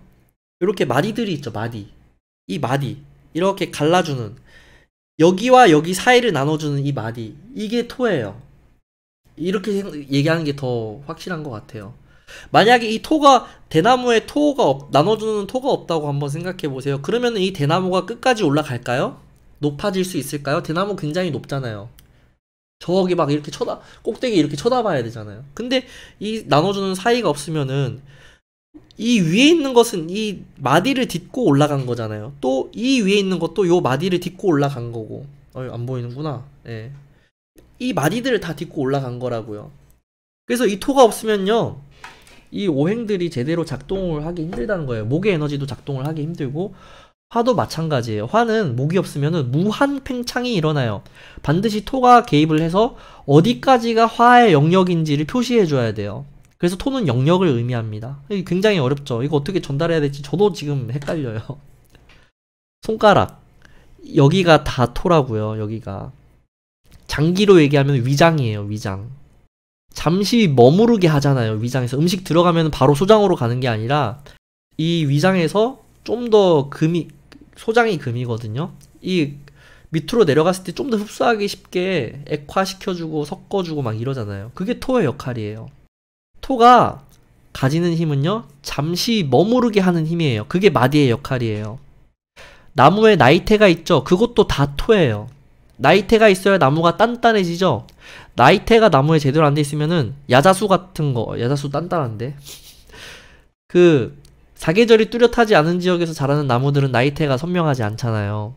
이렇게 마디들이 있죠. 마디. 이 마디 이렇게 갈라주는 여기와 여기 사이를 나눠주는 이 마디 이게 토예요. 이렇게 얘기하는 게 더 확실한 것 같아요. 만약에 이 토가 대나무에 토가 없, 나눠주는 토가 없다고 한번 생각해 보세요. 그러면 이 대나무가 끝까지 올라갈까요? 높아질 수 있을까요? 대나무 굉장히 높잖아요. 저기 막 이렇게 쳐다 꼭대기 이렇게 쳐다봐야 되잖아요. 근데 이 나눠주는 사이가 없으면은 이 위에 있는 것은 이 마디를 딛고 올라간 거잖아요. 또 이 위에 있는 것도 요 마디를 딛고 올라간 거고. 어안 보이는구나. 예. 이 마디들을 다 딛고 올라간 거라고요. 그래서 이 토가 없으면요. 이 오행들이 제대로 작동을 하기 힘들다는 거예요. 목의 에너지도 작동을 하기 힘들고 화도 마찬가지예요. 화는 목이 없으면 무한 팽창이 일어나요. 반드시 토가 개입을 해서 어디까지가 화의 영역인지를 표시해 줘야 돼요. 그래서 톤은 영역을 의미합니다. 굉장히 어렵죠. 이거 어떻게 전달해야 될지 저도 지금 헷갈려요. (laughs) 손가락. 여기가 다 토라고요. 여기가. 장기로 얘기하면 위장이에요. 위장. 잠시 머무르게 하잖아요. 위장에서 음식 들어가면 바로 소장으로 가는 게 아니라 이 위장에서 좀 더 금이 소장이 금이거든요. 이 밑으로 내려갔을 때 좀 더 흡수하기 쉽게 액화시켜주고 섞어주고 막 이러잖아요. 그게 토의 역할이에요. 토가 가지는 힘은요, 잠시 머무르게 하는 힘이에요. 그게 마디의 역할이에요. 나무에 나이테가 있죠? 그것도 다 토예요. 나이테가 있어야 나무가 단단해지죠? 나이테가 나무에 제대로 안 돼 있으면은 야자수 같은 거, 야자수 단단한데? (laughs) 그, 사계절이 뚜렷하지 않은 지역에서 자라는 나무들은 나이테가 선명하지 않잖아요.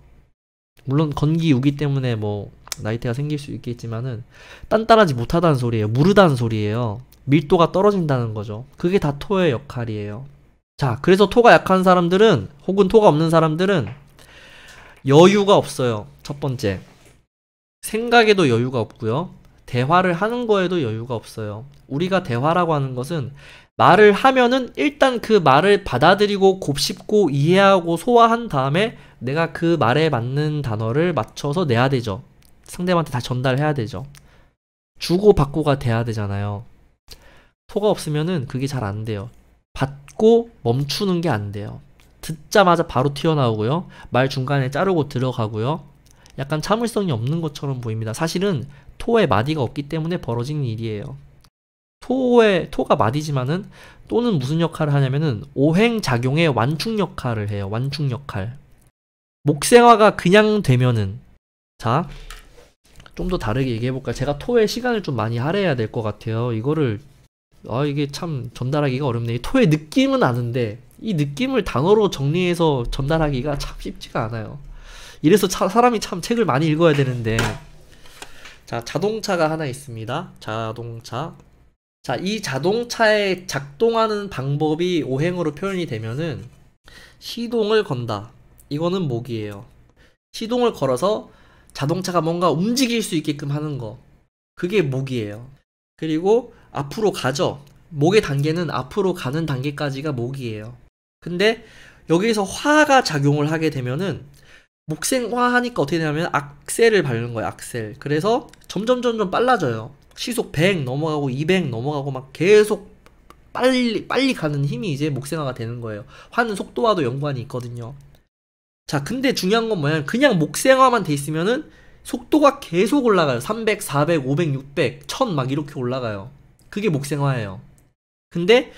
물론 건기, 우기 때문에 뭐, 나이테가 생길 수 있겠지만은, 단단하지 못하다는 소리예요. 무르다는 소리예요. 밀도가 떨어진다는 거죠. 그게 다 토의 역할이에요. 자, 그래서 토가 약한 사람들은 혹은 토가 없는 사람들은 여유가 없어요. 첫 번째. 생각에도 여유가 없고요. 대화를 하는 거에도 여유가 없어요. 우리가 대화라고 하는 것은 말을 하면은 일단 그 말을 받아들이고 곱씹고 이해하고 소화한 다음에 내가 그 말에 맞는 단어를 맞춰서 내야 되죠. 상대방한테 다 전달해야 되죠. 주고받고가 돼야 되잖아요. 토가 없으면은 그게 잘 안 돼요. 받고 멈추는 게 안 돼요. 듣자마자 바로 튀어나오고요. 말 중간에 자르고 들어가고요. 약간 참을성이 없는 것처럼 보입니다. 사실은 토에 마디가 없기 때문에 벌어진 일이에요. 토에 토가 마디지만은 또는 무슨 역할을 하냐면은 오행 작용의 완충 역할을 해요. 완충 역할. 목생화가 그냥 되면은 자, 좀 더 다르게 얘기해 볼까요? 제가 토에 시간을 좀 많이 할애해야 될 것 같아요. 이거를 아 이게 참 전달하기가 어렵네. 토의 느낌은 아는데 이 느낌을 단어로 정리해서 전달하기가 참 쉽지가 않아요. 이래서 차, 사람이 참 책을 많이 읽어야 되는데 자 자동차가 하나 있습니다. 자동차 자 이 자동차의 작동하는 방법이 오행으로 표현이 되면은 시동을 건다. 이거는 목이에요. 시동을 걸어서 자동차가 뭔가 움직일 수 있게끔 하는 거. 그게 목이에요. 그리고 앞으로 가죠. 목의 단계는 앞으로 가는 단계까지가 목이에요. 근데 여기에서 화가 작용을 하게 되면은 목생화하니까 어떻게 되냐면 악셀을 밟는 거예요. 악셀. 그래서 점점 점점 빨라져요. 시속 100 넘어가고 200 넘어가고 막 계속 빨리 빨리 가는 힘이 이제 목생화가 되는 거예요. 화는 속도와도 연관이 있거든요. 자, 근데 중요한 건 뭐냐면 그냥 목생화만 돼 있으면은 속도가 계속 올라가요. 300, 400, 500, 600, 1000 막 이렇게 올라가요. 그게 목생화예요. 근데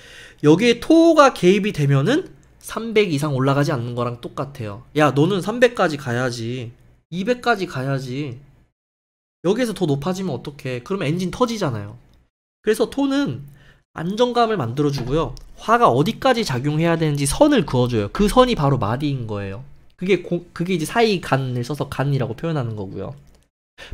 여기에 토가 개입이 되면은 300 이상 올라가지 않는 거랑 똑같아요. 야, 너는 300까지 가야지. 200까지 가야지. 여기에서 더 높아지면 어떡해. 그럼 엔진 터지잖아요. 그래서 토는 안정감을 만들어주고요. 화가 어디까지 작용해야 되는지 선을 그어줘요. 그 선이 바로 마디인 거예요. 그게, 고, 그게 이제 사이 간을 써서 간이라고 표현하는 거고요.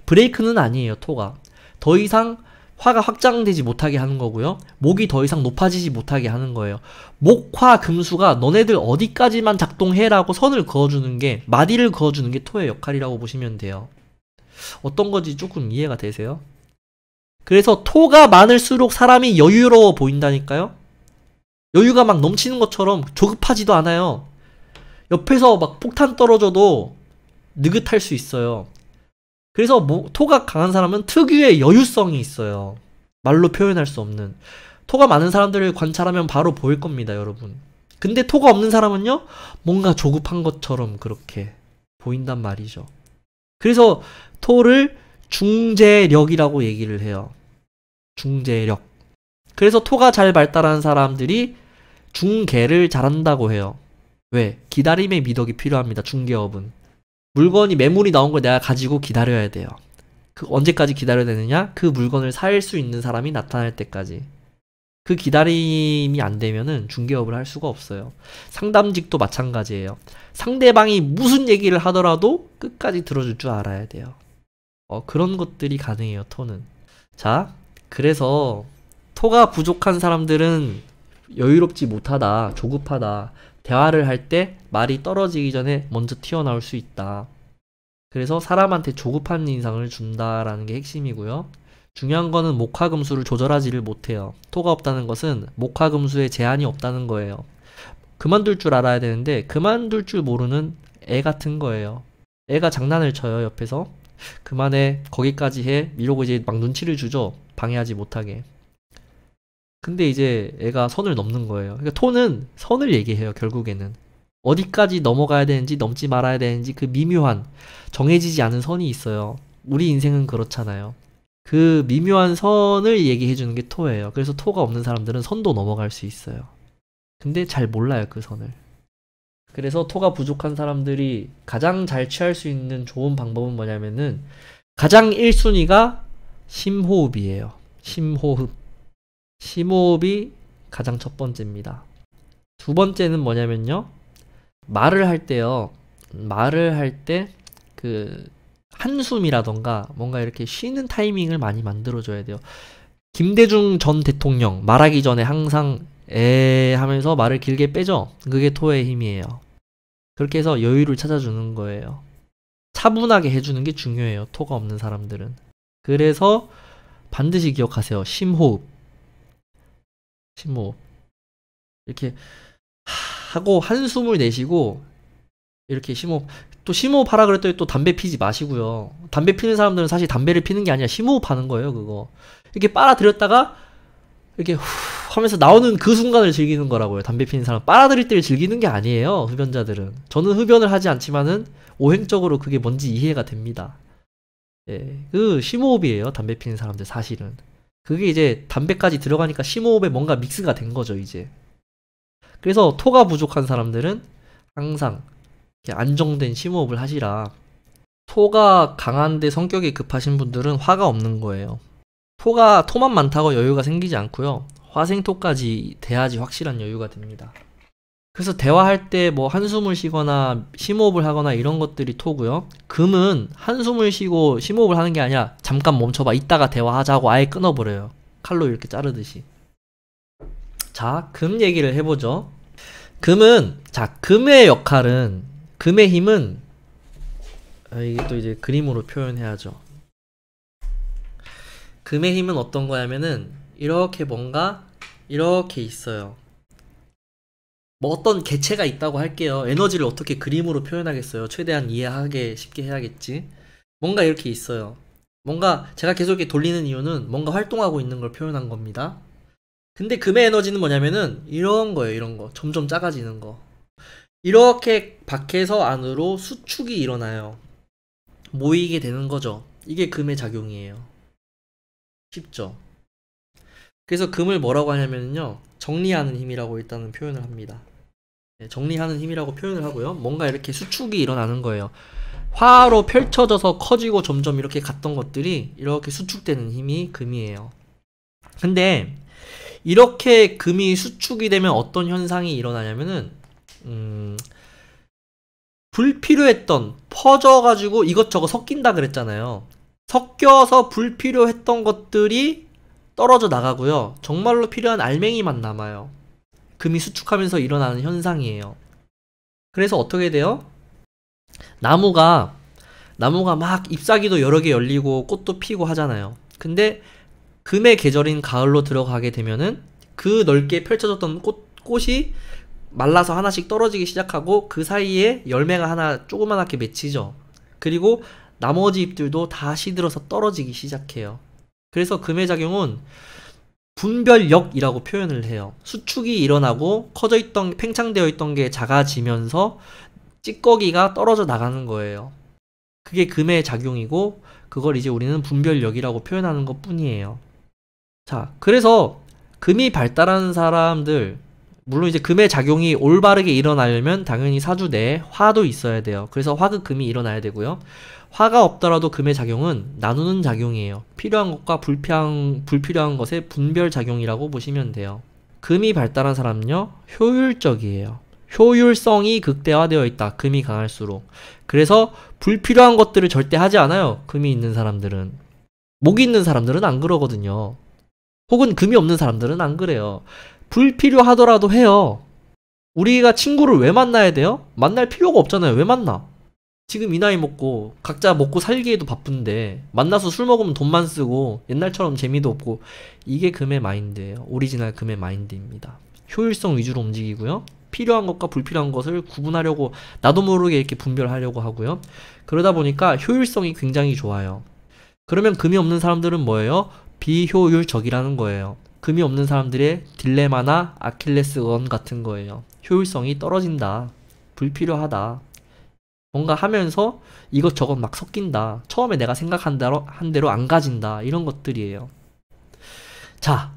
브레이크는 아니에요, 토가. 더 이상 화가 확장되지 못하게 하는 거고요. 목이 더 이상 높아지지 못하게 하는 거예요. 목화 금수가 너네들 어디까지만 작동해라고 선을 그어주는 게 마디를 그어주는 게 토의 역할이라고 보시면 돼요. 어떤 건지 조금 이해가 되세요? 그래서 토가 많을수록 사람이 여유로워 보인다니까요. 여유가 막 넘치는 것처럼 조급하지도 않아요. 옆에서 막 폭탄 떨어져도 느긋할 수 있어요. 그래서 뭐, 토가 강한 사람은 특유의 여유성이 있어요. 말로 표현할 수 없는. 토가 많은 사람들을 관찰하면 바로 보일 겁니다, 여러분. 근데 토가 없는 사람은요, 뭔가 조급한 것처럼 그렇게 보인단 말이죠. 그래서 토를 중재력이라고 얘기를 해요. 중재력. 그래서 토가 잘 발달한 사람들이 중계를 잘한다고 해요. 왜? 기다림의 미덕이 필요합니다. 중개업은. 물건이 매물이 나온 걸 내가 가지고 기다려야 돼요. 그 언제까지 기다려야 되느냐? 그 물건을 살 수 있는 사람이 나타날 때까지. 그 기다림이 안 되면은 중개업을 할 수가 없어요. 상담직도 마찬가지예요. 상대방이 무슨 얘기를 하더라도 끝까지 들어줄 줄 알아야 돼요. 어, 그런 것들이 가능해요, 토는. 자, 그래서 토가 부족한 사람들은 여유롭지 못하다, 조급하다, 대화를 할 때 말이 떨어지기 전에 먼저 튀어나올 수 있다. 그래서 사람한테 조급한 인상을 준다라는 게 핵심이고요. 중요한 거는 목화금수를 조절하지를 못해요. 토가 없다는 것은 목화금수에 제한이 없다는 거예요. 그만둘 줄 알아야 되는데 그만둘 줄 모르는 애 같은 거예요. 애가 장난을 쳐요 옆에서 그만해 거기까지 해 이러고 이제 막 눈치를 주죠 방해하지 못하게 근데 이제 애가 선을 넘는 거예요. 그러니까 톤은 선을 얘기해요, 결국에는. 어디까지 넘어가야 되는지 넘지 말아야 되는지 그 미묘한 정해지지 않은 선이 있어요. 우리 인생은 그렇잖아요. 그 미묘한 선을 얘기해 주는 게 토예요. 그래서 토가 없는 사람들은 선도 넘어갈 수 있어요. 근데 잘 몰라요, 그 선을. 그래서 토가 부족한 사람들이 가장 잘 취할 수 있는 좋은 방법은 뭐냐면은 가장 1순위가 심호흡이에요. 심호흡. 심호흡이 가장 첫 번째입니다. 두 번째는 뭐냐면요. 말을 할 때요. 말을 할 때 그 한숨이라던가 뭔가 이렇게 쉬는 타이밍을 많이 만들어줘야 돼요. 김대중 전 대통령 말하기 전에 항상 에 하면서 말을 길게 빼죠. 그게 토의 힘이에요. 그렇게 해서 여유를 찾아주는 거예요. 차분하게 해주는 게 중요해요. 토가 없는 사람들은. 그래서 반드시 기억하세요. 심호흡. 심호흡 이렇게 하고 한숨을 내쉬고 이렇게 심호흡 또 심호흡 하라 그랬더니 또 담배 피지 마시고요 담배 피는 사람들은 사실 담배를 피는 게 아니라 심호흡 하는 거예요 그거 이렇게 빨아들였다가 이렇게 후 하면서 나오는 그 순간을 즐기는 거라고요 담배 피는 사람 빨아들일 때를 즐기는 게 아니에요 흡연자들은 저는 흡연을 하지 않지만은 오행적으로 그게 뭔지 이해가 됩니다 예, 그 심호흡이에요 담배 피는 사람들 사실은 그게 이제 담배까지 들어가니까 심호흡에 뭔가 믹스가 된 거죠, 이제. 그래서 토가 부족한 사람들은 항상 안정된 심호흡을 하시라. 토가 강한데 성격이 급하신 분들은 화가 없는 거예요. 토가 토만 많다고 여유가 생기지 않고요. 화생토까지 돼야지 확실한 여유가 됩니다. 그래서 대화할 때 뭐 한숨을 쉬거나 심호흡을 하거나 이런 것들이 토고요. 금은 한숨을 쉬고 심호흡을 하는 게 아니라 잠깐 멈춰봐 이따가 대화하자고 아예 끊어버려요. 칼로 이렇게 자르듯이. 자, 금 얘기를 해보죠. 금은 자 금의 역할은 금의 힘은 아, 이게 또 이제 그림으로 표현해야죠. 금의 힘은 어떤 거냐면은 이렇게 뭔가 이렇게 있어요. 뭐 어떤 개체가 있다고 할게요. 에너지를 어떻게 그림으로 표현하겠어요. 최대한 이해하게 쉽게 해야겠지. 뭔가 이렇게 있어요. 뭔가 제가 계속 이렇게 돌리는 이유는 뭔가 활동하고 있는 걸 표현한 겁니다. 근데 금의 에너지는 뭐냐면은 이런 거예요. 이런 거. 점점 작아지는 거. 이렇게 밖에서 안으로 수축이 일어나요. 모이게 되는 거죠. 이게 금의 작용이에요. 쉽죠. 그래서 금을 뭐라고 하냐면요. 정리하는 힘이라고 일단은 표현을 합니다. 예, 정리하는 힘이라고 표현을 하고요. 뭔가 이렇게 수축이 일어나는 거예요. 화로 펼쳐져서 커지고 점점 이렇게 갔던 것들이 이렇게 수축되는 힘이 금이에요. 근데 이렇게 금이 수축이 되면 어떤 현상이 일어나냐면은 음, 불필요했던 퍼져가지고 이것저것 섞인다 그랬잖아요. 섞여서 불필요했던 것들이 떨어져 나가고요. 정말로 필요한 알맹이만 남아요. 금이 수축하면서 일어나는 현상이에요. 그래서 어떻게 돼요? 나무가 나무가 막 잎사귀도 여러 개 열리고 꽃도 피고 하잖아요. 근데 금의 계절인 가을로 들어가게 되면은 그 넓게 펼쳐졌던 꽃, 꽃이 말라서 하나씩 떨어지기 시작하고 그 사이에 열매가 하나 조그만하게 맺히죠. 그리고 나머지 잎들도 다 시들어서 떨어지기 시작해요. 그래서 금의 작용은 분별력이라고 표현을 해요. 수축이 일어나고 커져 있던 팽창되어 있던 게 작아지면서 찌꺼기가 떨어져 나가는 거예요. 그게 금의 작용이고 그걸 이제 우리는 분별력이라고 표현하는 것 뿐이에요. 자, 그래서 금이 발달한 사람들 물론 이제 금의 작용이 올바르게 일어나려면 당연히 사주 내에 화도 있어야 돼요. 그래서 화극금이 일어나야 되고요. 화가 없더라도 금의 작용은 나누는 작용이에요. 필요한 것과 불필요한, 불필요한 것의 분별 작용이라고 보시면 돼요. 금이 발달한 사람은요, 효율적이에요. 효율성이 극대화되어 있다. 금이 강할수록. 그래서 불필요한 것들을 절대 하지 않아요. 금이 있는 사람들은. 목이 있는 사람들은 안 그러거든요. 혹은 금이 없는 사람들은 안 그래요. 불필요하더라도 해요. 우리가 친구를 왜 만나야 돼요? 만날 필요가 없잖아요. 왜 만나? 지금 이 나이 먹고 각자 먹고 살기에도 바쁜데 만나서 술 먹으면 돈만 쓰고 옛날처럼 재미도 없고 이게 금의 마인드예요. 오리지널 금의 마인드입니다. 효율성 위주로 움직이고요. 필요한 것과 불필요한 것을 구분하려고 나도 모르게 이렇게 분별하려고 하고요. 그러다 보니까 효율성이 굉장히 좋아요. 그러면 금이 없는 사람들은 뭐예요? 비효율적이라는 거예요. 금이 없는 사람들의 딜레마나 아킬레스건 같은 거예요. 효율성이 떨어진다. 불필요하다. 뭔가 하면서 이것저것 막 섞인다. 처음에 내가 생각한 대로, 한 대로 안 가진다. 이런 것들이에요. 자,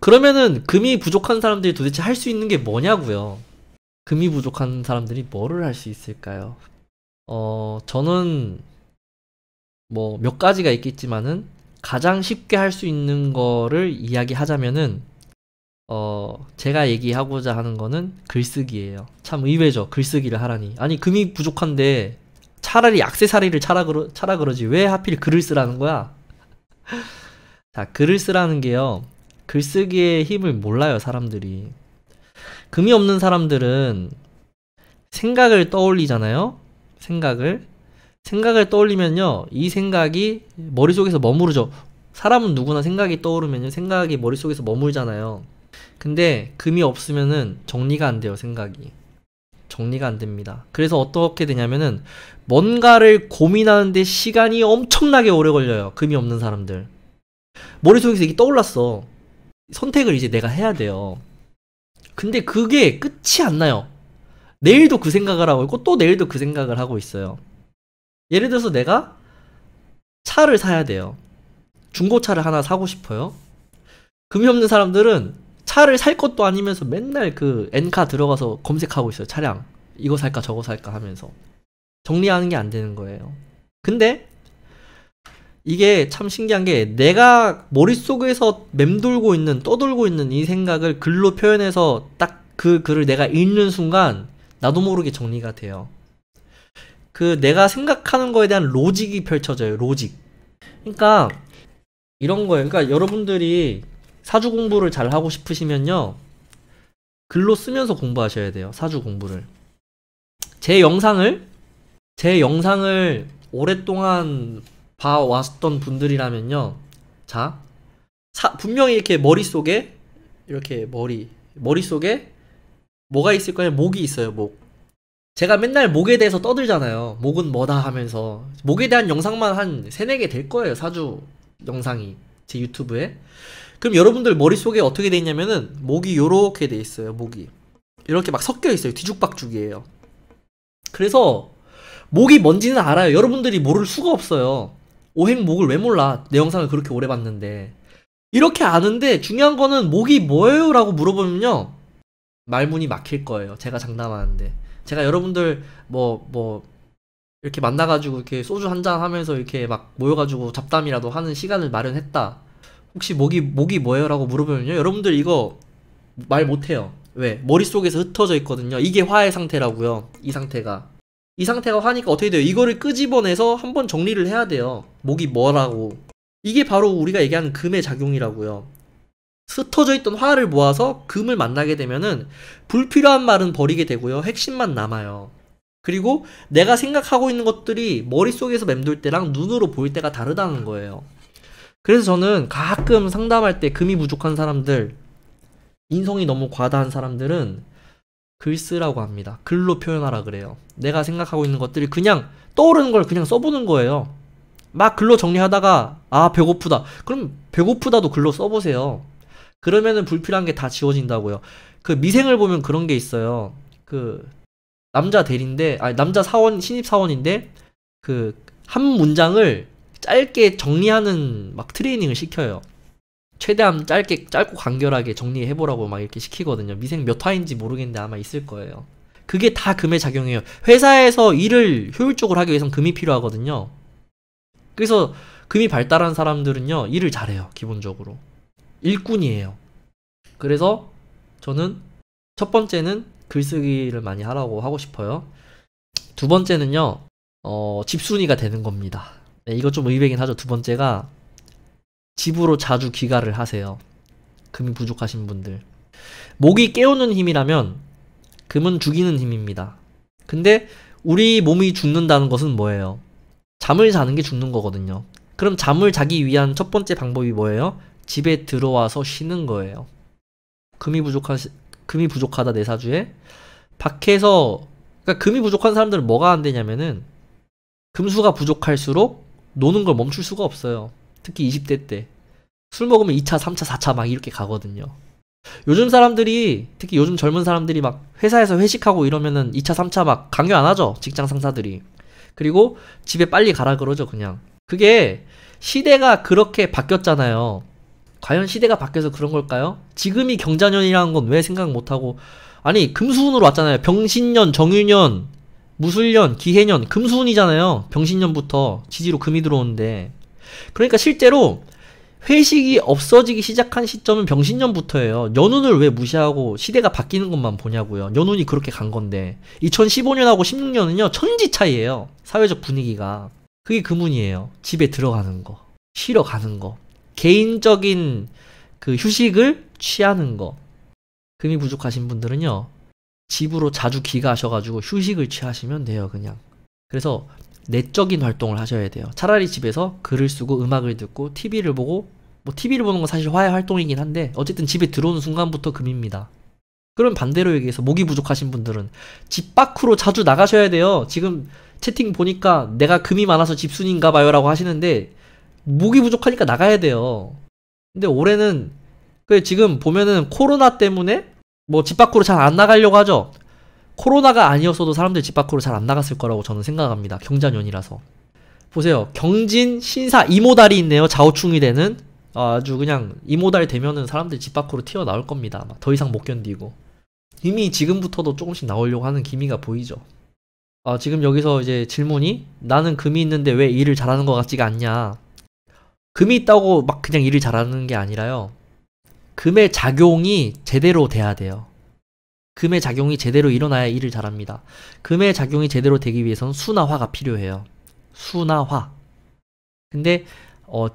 그러면은 금이 부족한 사람들이 도대체 할 수 있는 게 뭐냐고요? 금이 부족한 사람들이 뭐를 할 수 있을까요? 어, 저는 뭐 몇 가지가 있겠지만은 가장 쉽게 할 수 있는 거를 이야기하자면은 어 제가 얘기하고자 하는 거는 글쓰기예요. 참 의외죠. 글쓰기를 하라니. 아니 금이 부족한데 차라리 악세사리를 차라 그러 차라 그러지 왜 하필 글을 쓰라는 거야? (laughs) 자 글을 쓰라는 게요. 글쓰기의 힘을 몰라요 사람들이. 금이 없는 사람들은 생각을 떠올리잖아요. 생각을 생각을 떠올리면요. 이 생각이 머릿속에서 머무르죠. 사람은 누구나 생각이 떠오르면요. 생각이 머릿속에서 머물잖아요. 근데 금이 없으면은 정리가 안 돼요. 생각이. 정리가 안 됩니다. 그래서 어떻게 되냐면은 뭔가를 고민하는데 시간이 엄청나게 오래 걸려요. 금이 없는 사람들. 머릿속에서 이게 떠올랐어. 선택을 이제 내가 해야 돼요. 근데 그게 끝이 안 나요. 내일도 그 생각을 하고 있고 또 내일도 그 생각을 하고 있어요. 예를 들어서 내가 차를 사야 돼요. 중고차를 하나 사고 싶어요. 금이 없는 사람들은 차를 살 것도 아니면서 맨날 그 엔카 들어가서 검색하고 있어요. 차량. 이거 살까 저거 살까 하면서. 정리하는 게 안 되는 거예요. 근데 이게 참 신기한 게 내가 머릿속에서 맴돌고 있는 떠돌고 있는 이 생각을 글로 표현해서 딱 그 글을 내가 읽는 순간 나도 모르게 정리가 돼요. 그 내가 생각하는 거에 대한 로직이 펼쳐져요. 로직. 그러니까 이런 거예요. 그러니까 여러분들이 사주 공부를 잘 하고 싶으시면요. 글로 쓰면서 공부하셔야 돼요. 사주 공부를. 제 영상을 제 영상을 오랫동안 봐왔던 분들이라면요. 자, 사, 분명히 이렇게 머릿속에 이렇게 머리 머릿속에 뭐가 있을 거예요? 목이 있어요, 목. 제가 맨날 목에 대해서 떠들잖아요. 목은 뭐다 하면서. 목에 대한 영상만 한 3, 4개 될 거예요. 사주 영상이. 제 유튜브에. 그럼 여러분들 머릿속에 어떻게 돼 있냐면은 목이 요렇게 돼 있어요. 목이. 이렇게 막 섞여 있어요. 뒤죽박죽이에요. 그래서 목이 뭔지는 알아요. 여러분들이 모를 수가 없어요. 오행 목을 왜 몰라? 내 영상을 그렇게 오래 봤는데. 이렇게 아는데 중요한 거는 목이 뭐예요? 라고 물어보면요. 말문이 막힐 거예요. 제가 장담하는데. 제가 여러분들 뭐뭐 뭐 이렇게 만나가지고 이렇게 소주 한잔 하면서 이렇게 막 모여가지고 잡담이라도 하는 시간을 마련했다. 혹시 목이 목이 뭐예요라고 물어보면요, 여러분들 이거 말 못해요. 왜? 머릿속에서 흩어져 있거든요. 이게 화의 상태라고요. 이 상태가. 이 상태가 화니까 어떻게 돼요? 이거를 끄집어내서 한번 정리를 해야 돼요. 목이 뭐라고. 이게 바로 우리가 얘기하는 금의 작용이라고요. 흩어져 있던 화를 모아서 금을 만나게 되면은 불필요한 말은 버리게 되고요. 핵심만 남아요. 그리고 내가 생각하고 있는 것들이 머릿속에서 맴돌 때랑 눈으로 보일 때가 다르다는 거예요. 그래서 저는 가끔 상담할 때 금이 부족한 사람들, 인성이 너무 과다한 사람들은 글 쓰라고 합니다. 글로 표현하라 그래요. 내가 생각하고 있는 것들이 그냥 떠오르는 걸 그냥 써보는 거예요. 막 글로 정리하다가 아 배고프다. 그럼 배고프다도 글로 써보세요. 그러면은 불필요한 게 다 지워진다고요. 그 미생을 보면 그런 게 있어요. 그 남자 대리인데 아 남자 사원 신입 사원인데 그 한 문장을 짧게 정리하는 막 트레이닝을 시켜요. 최대한 짧게 짧고 간결하게 정리해 보라고 막 이렇게 시키거든요. 미생 몇 화인지 모르겠는데 아마 있을 거예요. 그게 다 금에 작용해요. 회사에서 일을 효율적으로 하기 위해선 금이 필요하거든요. 그래서 금이 발달한 사람들은요, 일을 잘해요, 기본적으로. 일꾼이에요. 그래서 저는 첫 번째는 글쓰기를 많이 하라고 하고 싶어요. 두 번째는요, 어, 집순이가 되는 겁니다. 네, 이거 좀 의외긴 하죠. 두 번째가 집으로 자주 귀가를 하세요. 금이 부족하신 분들. 목이 깨우는 힘이라면 금은 죽이는 힘입니다. 근데 우리 몸이 죽는다는 것은 뭐예요? 잠을 자는 게 죽는 거거든요. 그럼 잠을 자기 위한 첫 번째 방법이 뭐예요? 집에 들어와서 쉬는 거예요. 금이 부족한 금이 부족하다 내 네 사주에 밖에서 그러니까 금이 부족한 사람들은 뭐가 안 되냐면은 금수가 부족할수록 노는 걸 멈출 수가 없어요. 특히 20대 때 술 먹으면 2차, 3차, 4차 막 이렇게 가거든요. 요즘 사람들이 특히 요즘 젊은 사람들이 막 회사에서 회식하고 이러면은 2차, 3차 막 강요 안 하죠. 직장 상사들이. 그리고 집에 빨리 가라 그러죠, 그냥. 그게 시대가 그렇게 바뀌었잖아요. 과연 시대가 바뀌어서 그런 걸까요? 지금이 경자년이라는 건 왜 생각 못하고 아니 금수운으로 왔잖아요. 병신년, 정유년, 무술년, 기해년, 금수운이잖아요. 병신년부터 지지로 금이 들어오는데 그러니까 실제로 회식이 없어지기 시작한 시점은 병신년부터예요. 연운을 왜 무시하고 시대가 바뀌는 것만 보냐고요. 연운이 그렇게 간 건데 2015년하고 16년은요 천지 차이예요. 사회적 분위기가 그게 그문이에요. 집에 들어가는 거, 쉬러 가는 거, 개인적인 그 휴식을 취하는 거. 금이 부족하신 분들은요. 집으로 자주 귀가하셔가지고 휴식을 취하시면 돼요, 그냥. 그래서 내적인 활동을 하셔야 돼요. 차라리 집에서 글을 쓰고 음악을 듣고 TV를 보고 뭐 TV를 보는 건 사실 화해 활동이긴 한데 어쨌든 집에 들어오는 순간부터 금입니다. 그럼 반대로 얘기해서 목이 부족하신 분들은 집 밖으로 자주 나가셔야 돼요. 지금 채팅 보니까 내가 금이 많아서 집순인가 봐요라고 하시는데 목이 부족하니까 나가야 돼요. 근데 올해는 그 지금 보면은 코로나 때문에 뭐 집 밖으로 잘 안 나가려고 하죠. 코로나가 아니었어도 사람들 집 밖으로 잘 안 나갔을 거라고 저는 생각합니다. 경자년이라서. 보세요. 경진, 신사, 이모달이 있네요. 좌우충이 되는. 아주 그냥 이모달 되면은 사람들 집 밖으로 튀어나올 겁니다. 더 이상 못 견디고. 이미 지금부터도 조금씩 나오려고 하는 기미가 보이죠. 아, 지금 여기서 이제 질문이 나는 금이 있는데 왜 일을 잘하는 것 같지가 않냐. 금이 있다고 막 그냥 일을 잘하는 게 아니라요. 금의 작용이 제대로 돼야 돼요. 금의 작용이 제대로 일어나야 일을 잘합니다. 금의 작용이 제대로 되기 위해선 수나화가 필요해요. 수나화. 근데 어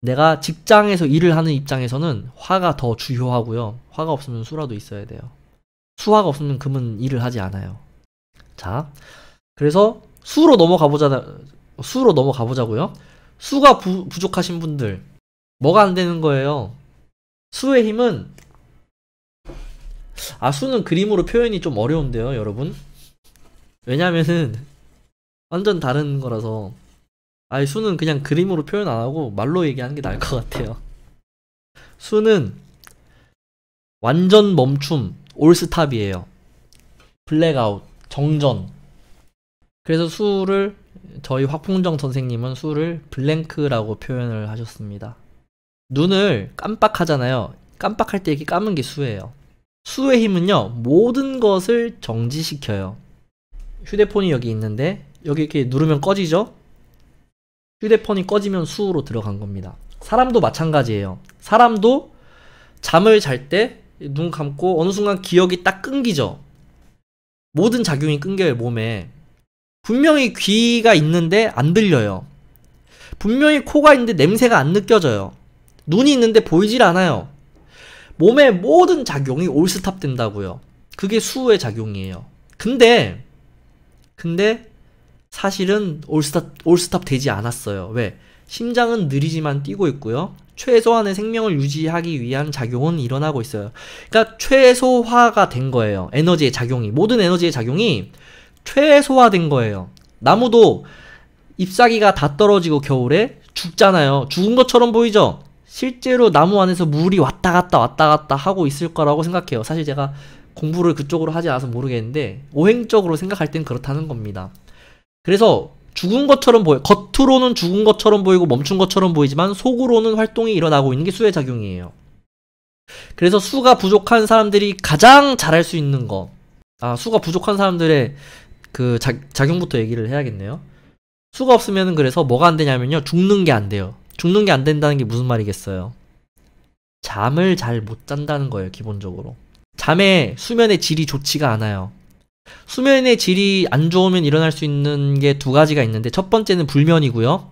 내가 직장에서 일을 하는 입장에서는 화가 더주요하고요 화가 없으면 수라도 있어야 돼요. 수화가 없으면 금은 일을 하지 않아요. 자, 그래서 수로 넘어가 보자. 수로 넘어가 보자고요. 수가 부, 부족하신 분들 뭐가 안 되는 거예요? 수의 힘은 아 수는 그림으로 표현이 좀 어려운데요 여러분 왜냐면은 완전 다른 거라서 아이 수는 그냥 그림으로 표현 안 하고 말로 얘기하는 게 나을 것 같아요 수는 완전 멈춤 올스탑이에요 블랙아웃 정전 그래서 수를 저희 화풍정 선생님은 술을 블랭크라고 표현을 하셨습니다. 눈을 깜빡하잖아요. 깜빡할 때 이렇게 까문 게 수예요. 수의 힘은요, 모든 것을 정지시켜요. 휴대폰이 여기 있는데, 여기 이렇게 누르면 꺼지죠? 휴대폰이 꺼지면 수로 들어간 겁니다. 사람도 마찬가지예요. 사람도 잠을 잘 때 눈 감고 어느 순간 기억이 딱 끊기죠. 모든 작용이 끊겨요, 몸에. 분명히 귀가 있는데 안 들려요. 분명히 코가 있는데 냄새가 안 느껴져요. 눈이 있는데 보이질 않아요. 몸의 모든 작용이 올스탑 된다고요. 그게 수의 작용이에요. 근데 근데 사실은 올스탑 올스탑 되지 않았어요. 왜? 심장은 느리지만 뛰고 있고요. 최소한의 생명을 유지하기 위한 작용은 일어나고 있어요. 그러니까 최소화가 된 거예요. 에너지의 작용이 모든 에너지의 작용이 최소화된 거예요. 나무도 잎사귀가 다 떨어지고 겨울에 죽잖아요. 죽은 것처럼 보이죠? 실제로 나무 안에서 물이 왔다 갔다 왔다 갔다 하고 있을 거라고 생각해요. 사실 제가 공부를 그쪽으로 하지 않아서 모르겠는데 오행적으로 생각할 땐 그렇다는 겁니다. 그래서 죽은 것처럼 보여 겉으로는 죽은 것처럼 보이고 멈춘 것처럼 보이지만 속으로는 활동이 일어나고 있는 게 수의 작용이에요. 그래서 수가 부족한 사람들이 가장 잘할 수 있는 거. 아, 수가 부족한 사람들의 그 자, 작용부터 얘기를 해야겠네요. 수가 없으면 그래서 뭐가 안 되냐면요. 죽는 게 안 돼요. 죽는 게 안 된다는 게 무슨 말이겠어요? 잠을 잘 못 잔다는 거예요, 기본적으로. 잠에 수면의 질이 좋지가 않아요. 수면의 질이 안 좋으면 일어날 수 있는 게 두 가지가 있는데 첫 번째는 불면이고요.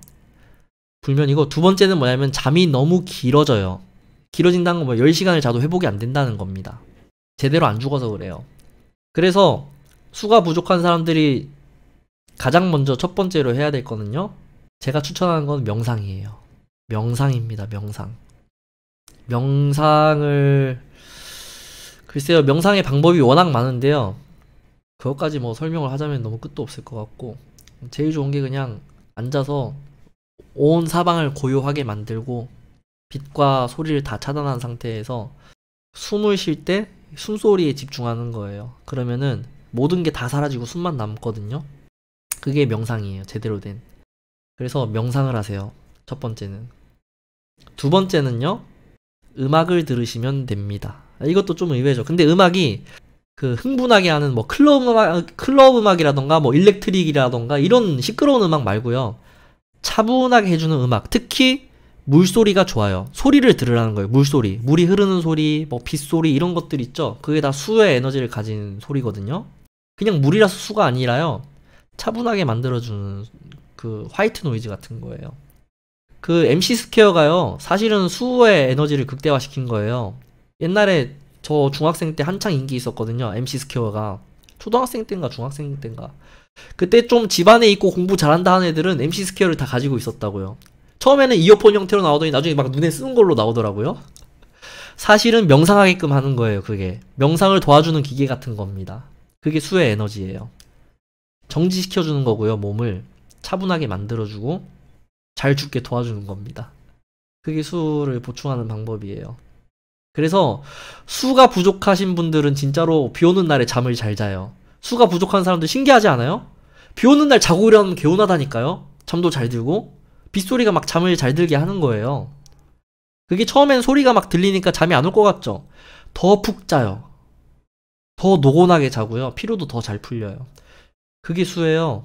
불면이고 두 번째는 뭐냐면 잠이 너무 길어져요. 길어진다는 건 뭐 10시간을 자도 회복이 안 된다는 겁니다. 제대로 안 죽어서 그래요. 그래서 수가 부족한 사람들이 가장 먼저 첫 번째로 해야 될 거는요. 제가 추천하는 건 명상이에요. 명상입니다. 명상. 명상을 글쎄요. 명상의 방법이 워낙 많은데요. 그것까지 뭐 설명을 하자면 너무 끝도 없을 것 같고 제일 좋은 게 그냥 앉아서 온 사방을 고요하게 만들고 빛과 소리를 다 차단한 상태에서 숨을 쉴 때 숨소리에 집중하는 거예요. 그러면은 모든 게 다 사라지고 숨만 남거든요. 그게 명상이에요. 제대로 된. 그래서 명상을 하세요. 첫 번째는. 두 번째는요. 음악을 들으시면 됩니다. 이것도 좀 의외죠. 근데 음악이 그 흥분하게 하는 뭐 클럽 음악, 클럽 음악이라던가 뭐 일렉트릭이라던가 이런 시끄러운 음악 말고요. 차분하게 해주는 음악. 특히 물소리가 좋아요. 소리를 들으라는 거예요. 물소리. 물이 흐르는 소리, 뭐 빗소리 이런 것들 있죠. 그게 다 수의 에너지를 가진 소리거든요. 그냥 물이라서 수가 아니라요. 차분하게 만들어주는 그 화이트 노이즈 같은 거예요. 그 MC 스퀘어가요. 사실은 수의 에너지를 극대화시킨 거예요. 옛날에 저 중학생 때 한창 인기 있었거든요. MC 스퀘어가. 초등학생 때인가 중학생 때인가. 그때 좀 집안에 있고 공부 잘한다 하는 애들은 MC 스퀘어를 다 가지고 있었다고요. 처음에는 이어폰 형태로 나오더니 나중에 막 눈에 쓰는 걸로 나오더라고요. 사실은 명상하게끔 하는 거예요, 그게. 명상을 도와주는 기계 같은 겁니다. 그게 수의 에너지예요. 정지시켜주는 거고요, 몸을. 차분하게 만들어주고 잘 죽게 도와주는 겁니다. 그게 수를 보충하는 방법이에요. 그래서 수가 부족하신 분들은 진짜로 비 오는 날에 잠을 잘 자요. 수가 부족한 사람들 신기하지 않아요? 비 오는 날 자고 일어나면 개운하다니까요? 잠도 잘 들고 빗소리가 막 잠을 잘 들게 하는 거예요. 그게 처음엔 소리가 막 들리니까 잠이 안 올 것 같죠? 더 푹 자요. 더 노곤하게 자고요. 피로도 더 잘 풀려요. 그게 수예요.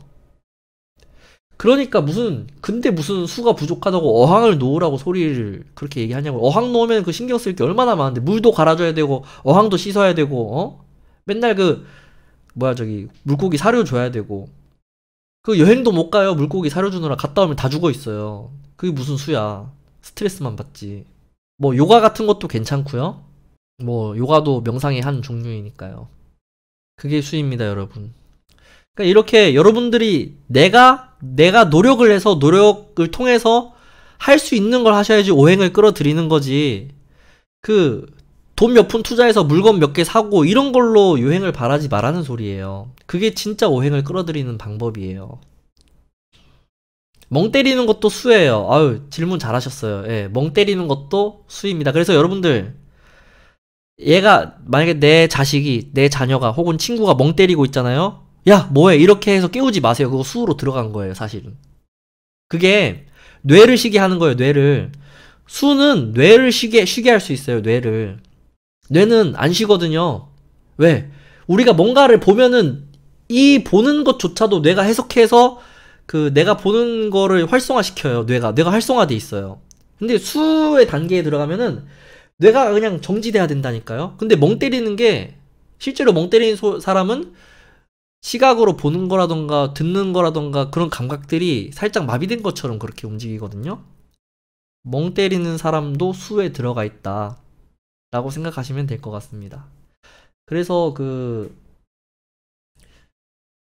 그러니까 무슨 근데 무슨 수가 부족하다고 어항을 놓으라고 소리를 그렇게 얘기하냐고 어항 놓으면 그 신경 쓸 게 얼마나 많은데 물도 갈아줘야 되고 어항도 씻어야 되고 어 맨날 그 뭐야 저기 물고기 사료 줘야 되고 그 여행도 못 가요 물고기 사료 주느라 갔다 오면 다 죽어 있어요 그게 무슨 수야 스트레스만 받지 뭐 요가 같은 것도 괜찮고요 뭐 요가도 명상의 한 종류이니까요. 그게 수입니다, 여러분. 그러니까 이렇게 여러분들이 내가 내가 노력을 해서 노력을 통해서 할 수 있는 걸 하셔야지 오행을 끌어들이는 거지. 그 돈 몇 푼 투자해서 물건 몇 개 사고 이런 걸로 요행을 바라지 말라는 소리예요. 그게 진짜 오행을 끌어들이는 방법이에요. 멍 때리는 것도 수예요. 아유, 질문 잘하셨어요. 예, 멍 때리는 것도 수입니다. 그래서 여러분들 얘가 만약에 내 자식이 내 자녀가 혹은 친구가 멍 때리고 있잖아요. 야 뭐해 이렇게 해서 깨우지 마세요. 그거 수로 들어간 거예요 사실은. 그게 뇌를 쉬게 하는 거예요 뇌를. 수는 뇌를 쉬게 쉬게 할 수 있어요 뇌를. 뇌는 안 쉬거든요. 왜? 우리가 뭔가를 보면은 이 보는 것조차도 뇌가 해석해서 그 내가 보는 거를 활성화시켜요 뇌가 뇌가 활성화돼 있어요. 근데 수의 단계에 들어가면은 뇌가 그냥 정지돼야 된다니까요. 근데 멍 때리는 게 실제로 멍 때리는 소, 사람은 시각으로 보는 거라던가 듣는 거라던가 그런 감각들이 살짝 마비된 것처럼 그렇게 움직이거든요. 멍 때리는 사람도 수에 들어가 있다. 라고 생각하시면 될 것 같습니다. 그래서 그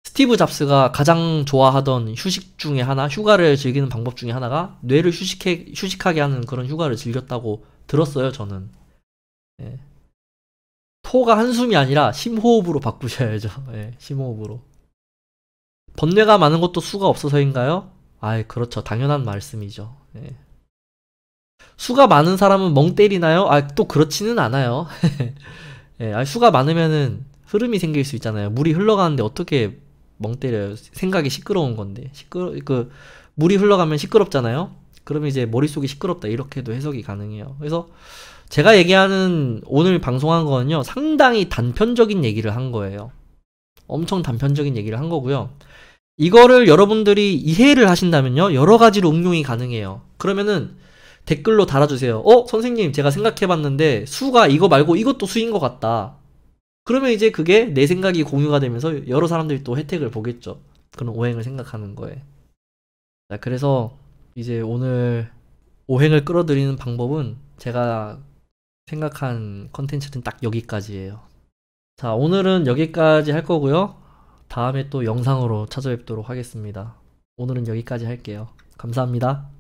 스티브 잡스가 가장 좋아하던 휴식 중에 하나, 휴가를 즐기는 방법 중에 하나가 뇌를 휴식해, 휴식하게 하는 그런 휴가를 즐겼다고 들었어요, 저는. 예. 토가 한숨이 아니라 심호흡으로 바꾸셔야죠. (laughs) 예, 심호흡으로. 번뇌가 많은 것도 수가 없어서인가요? 아이, 그렇죠. 당연한 말씀이죠. 예. 수가 많은 사람은 멍 때리나요? 아, 또 그렇지는 않아요. (laughs) 예, 아, 수가 많으면은 흐름이 생길 수 있잖아요. 물이 흘러가는데 어떻게 멍 때려요? 생각이 시끄러운 건데. 시끄러, 그, 물이 흘러가면 시끄럽잖아요? 그러면 이제 머릿속이 시끄럽다 이렇게도 해석이 가능해요. 그래서 제가 얘기하는 오늘 방송한 거는요. 상당히 단편적인 얘기를 한 거예요. 엄청 단편적인 얘기를 한 거고요. 이거를 여러분들이 이해를 하신다면요. 여러 가지로 응용이 가능해요. 그러면은 댓글로 달아주세요. 어? 선생님 제가 생각해봤는데 수가 이거 말고 이것도 수인 것 같다. 그러면 이제 그게 내 생각이 공유가 되면서 여러 사람들이 또 혜택을 보겠죠. 그런 오행을 생각하는 거에 자, 그래서 이제 오늘 오행을 끌어들이는 방법은 제가 생각한 컨텐츠는 딱 여기까지예요. 자, 오늘은 여기까지 할 거고요. 다음에 또 영상으로 찾아뵙도록 하겠습니다. 오늘은 여기까지 할게요. 감사합니다.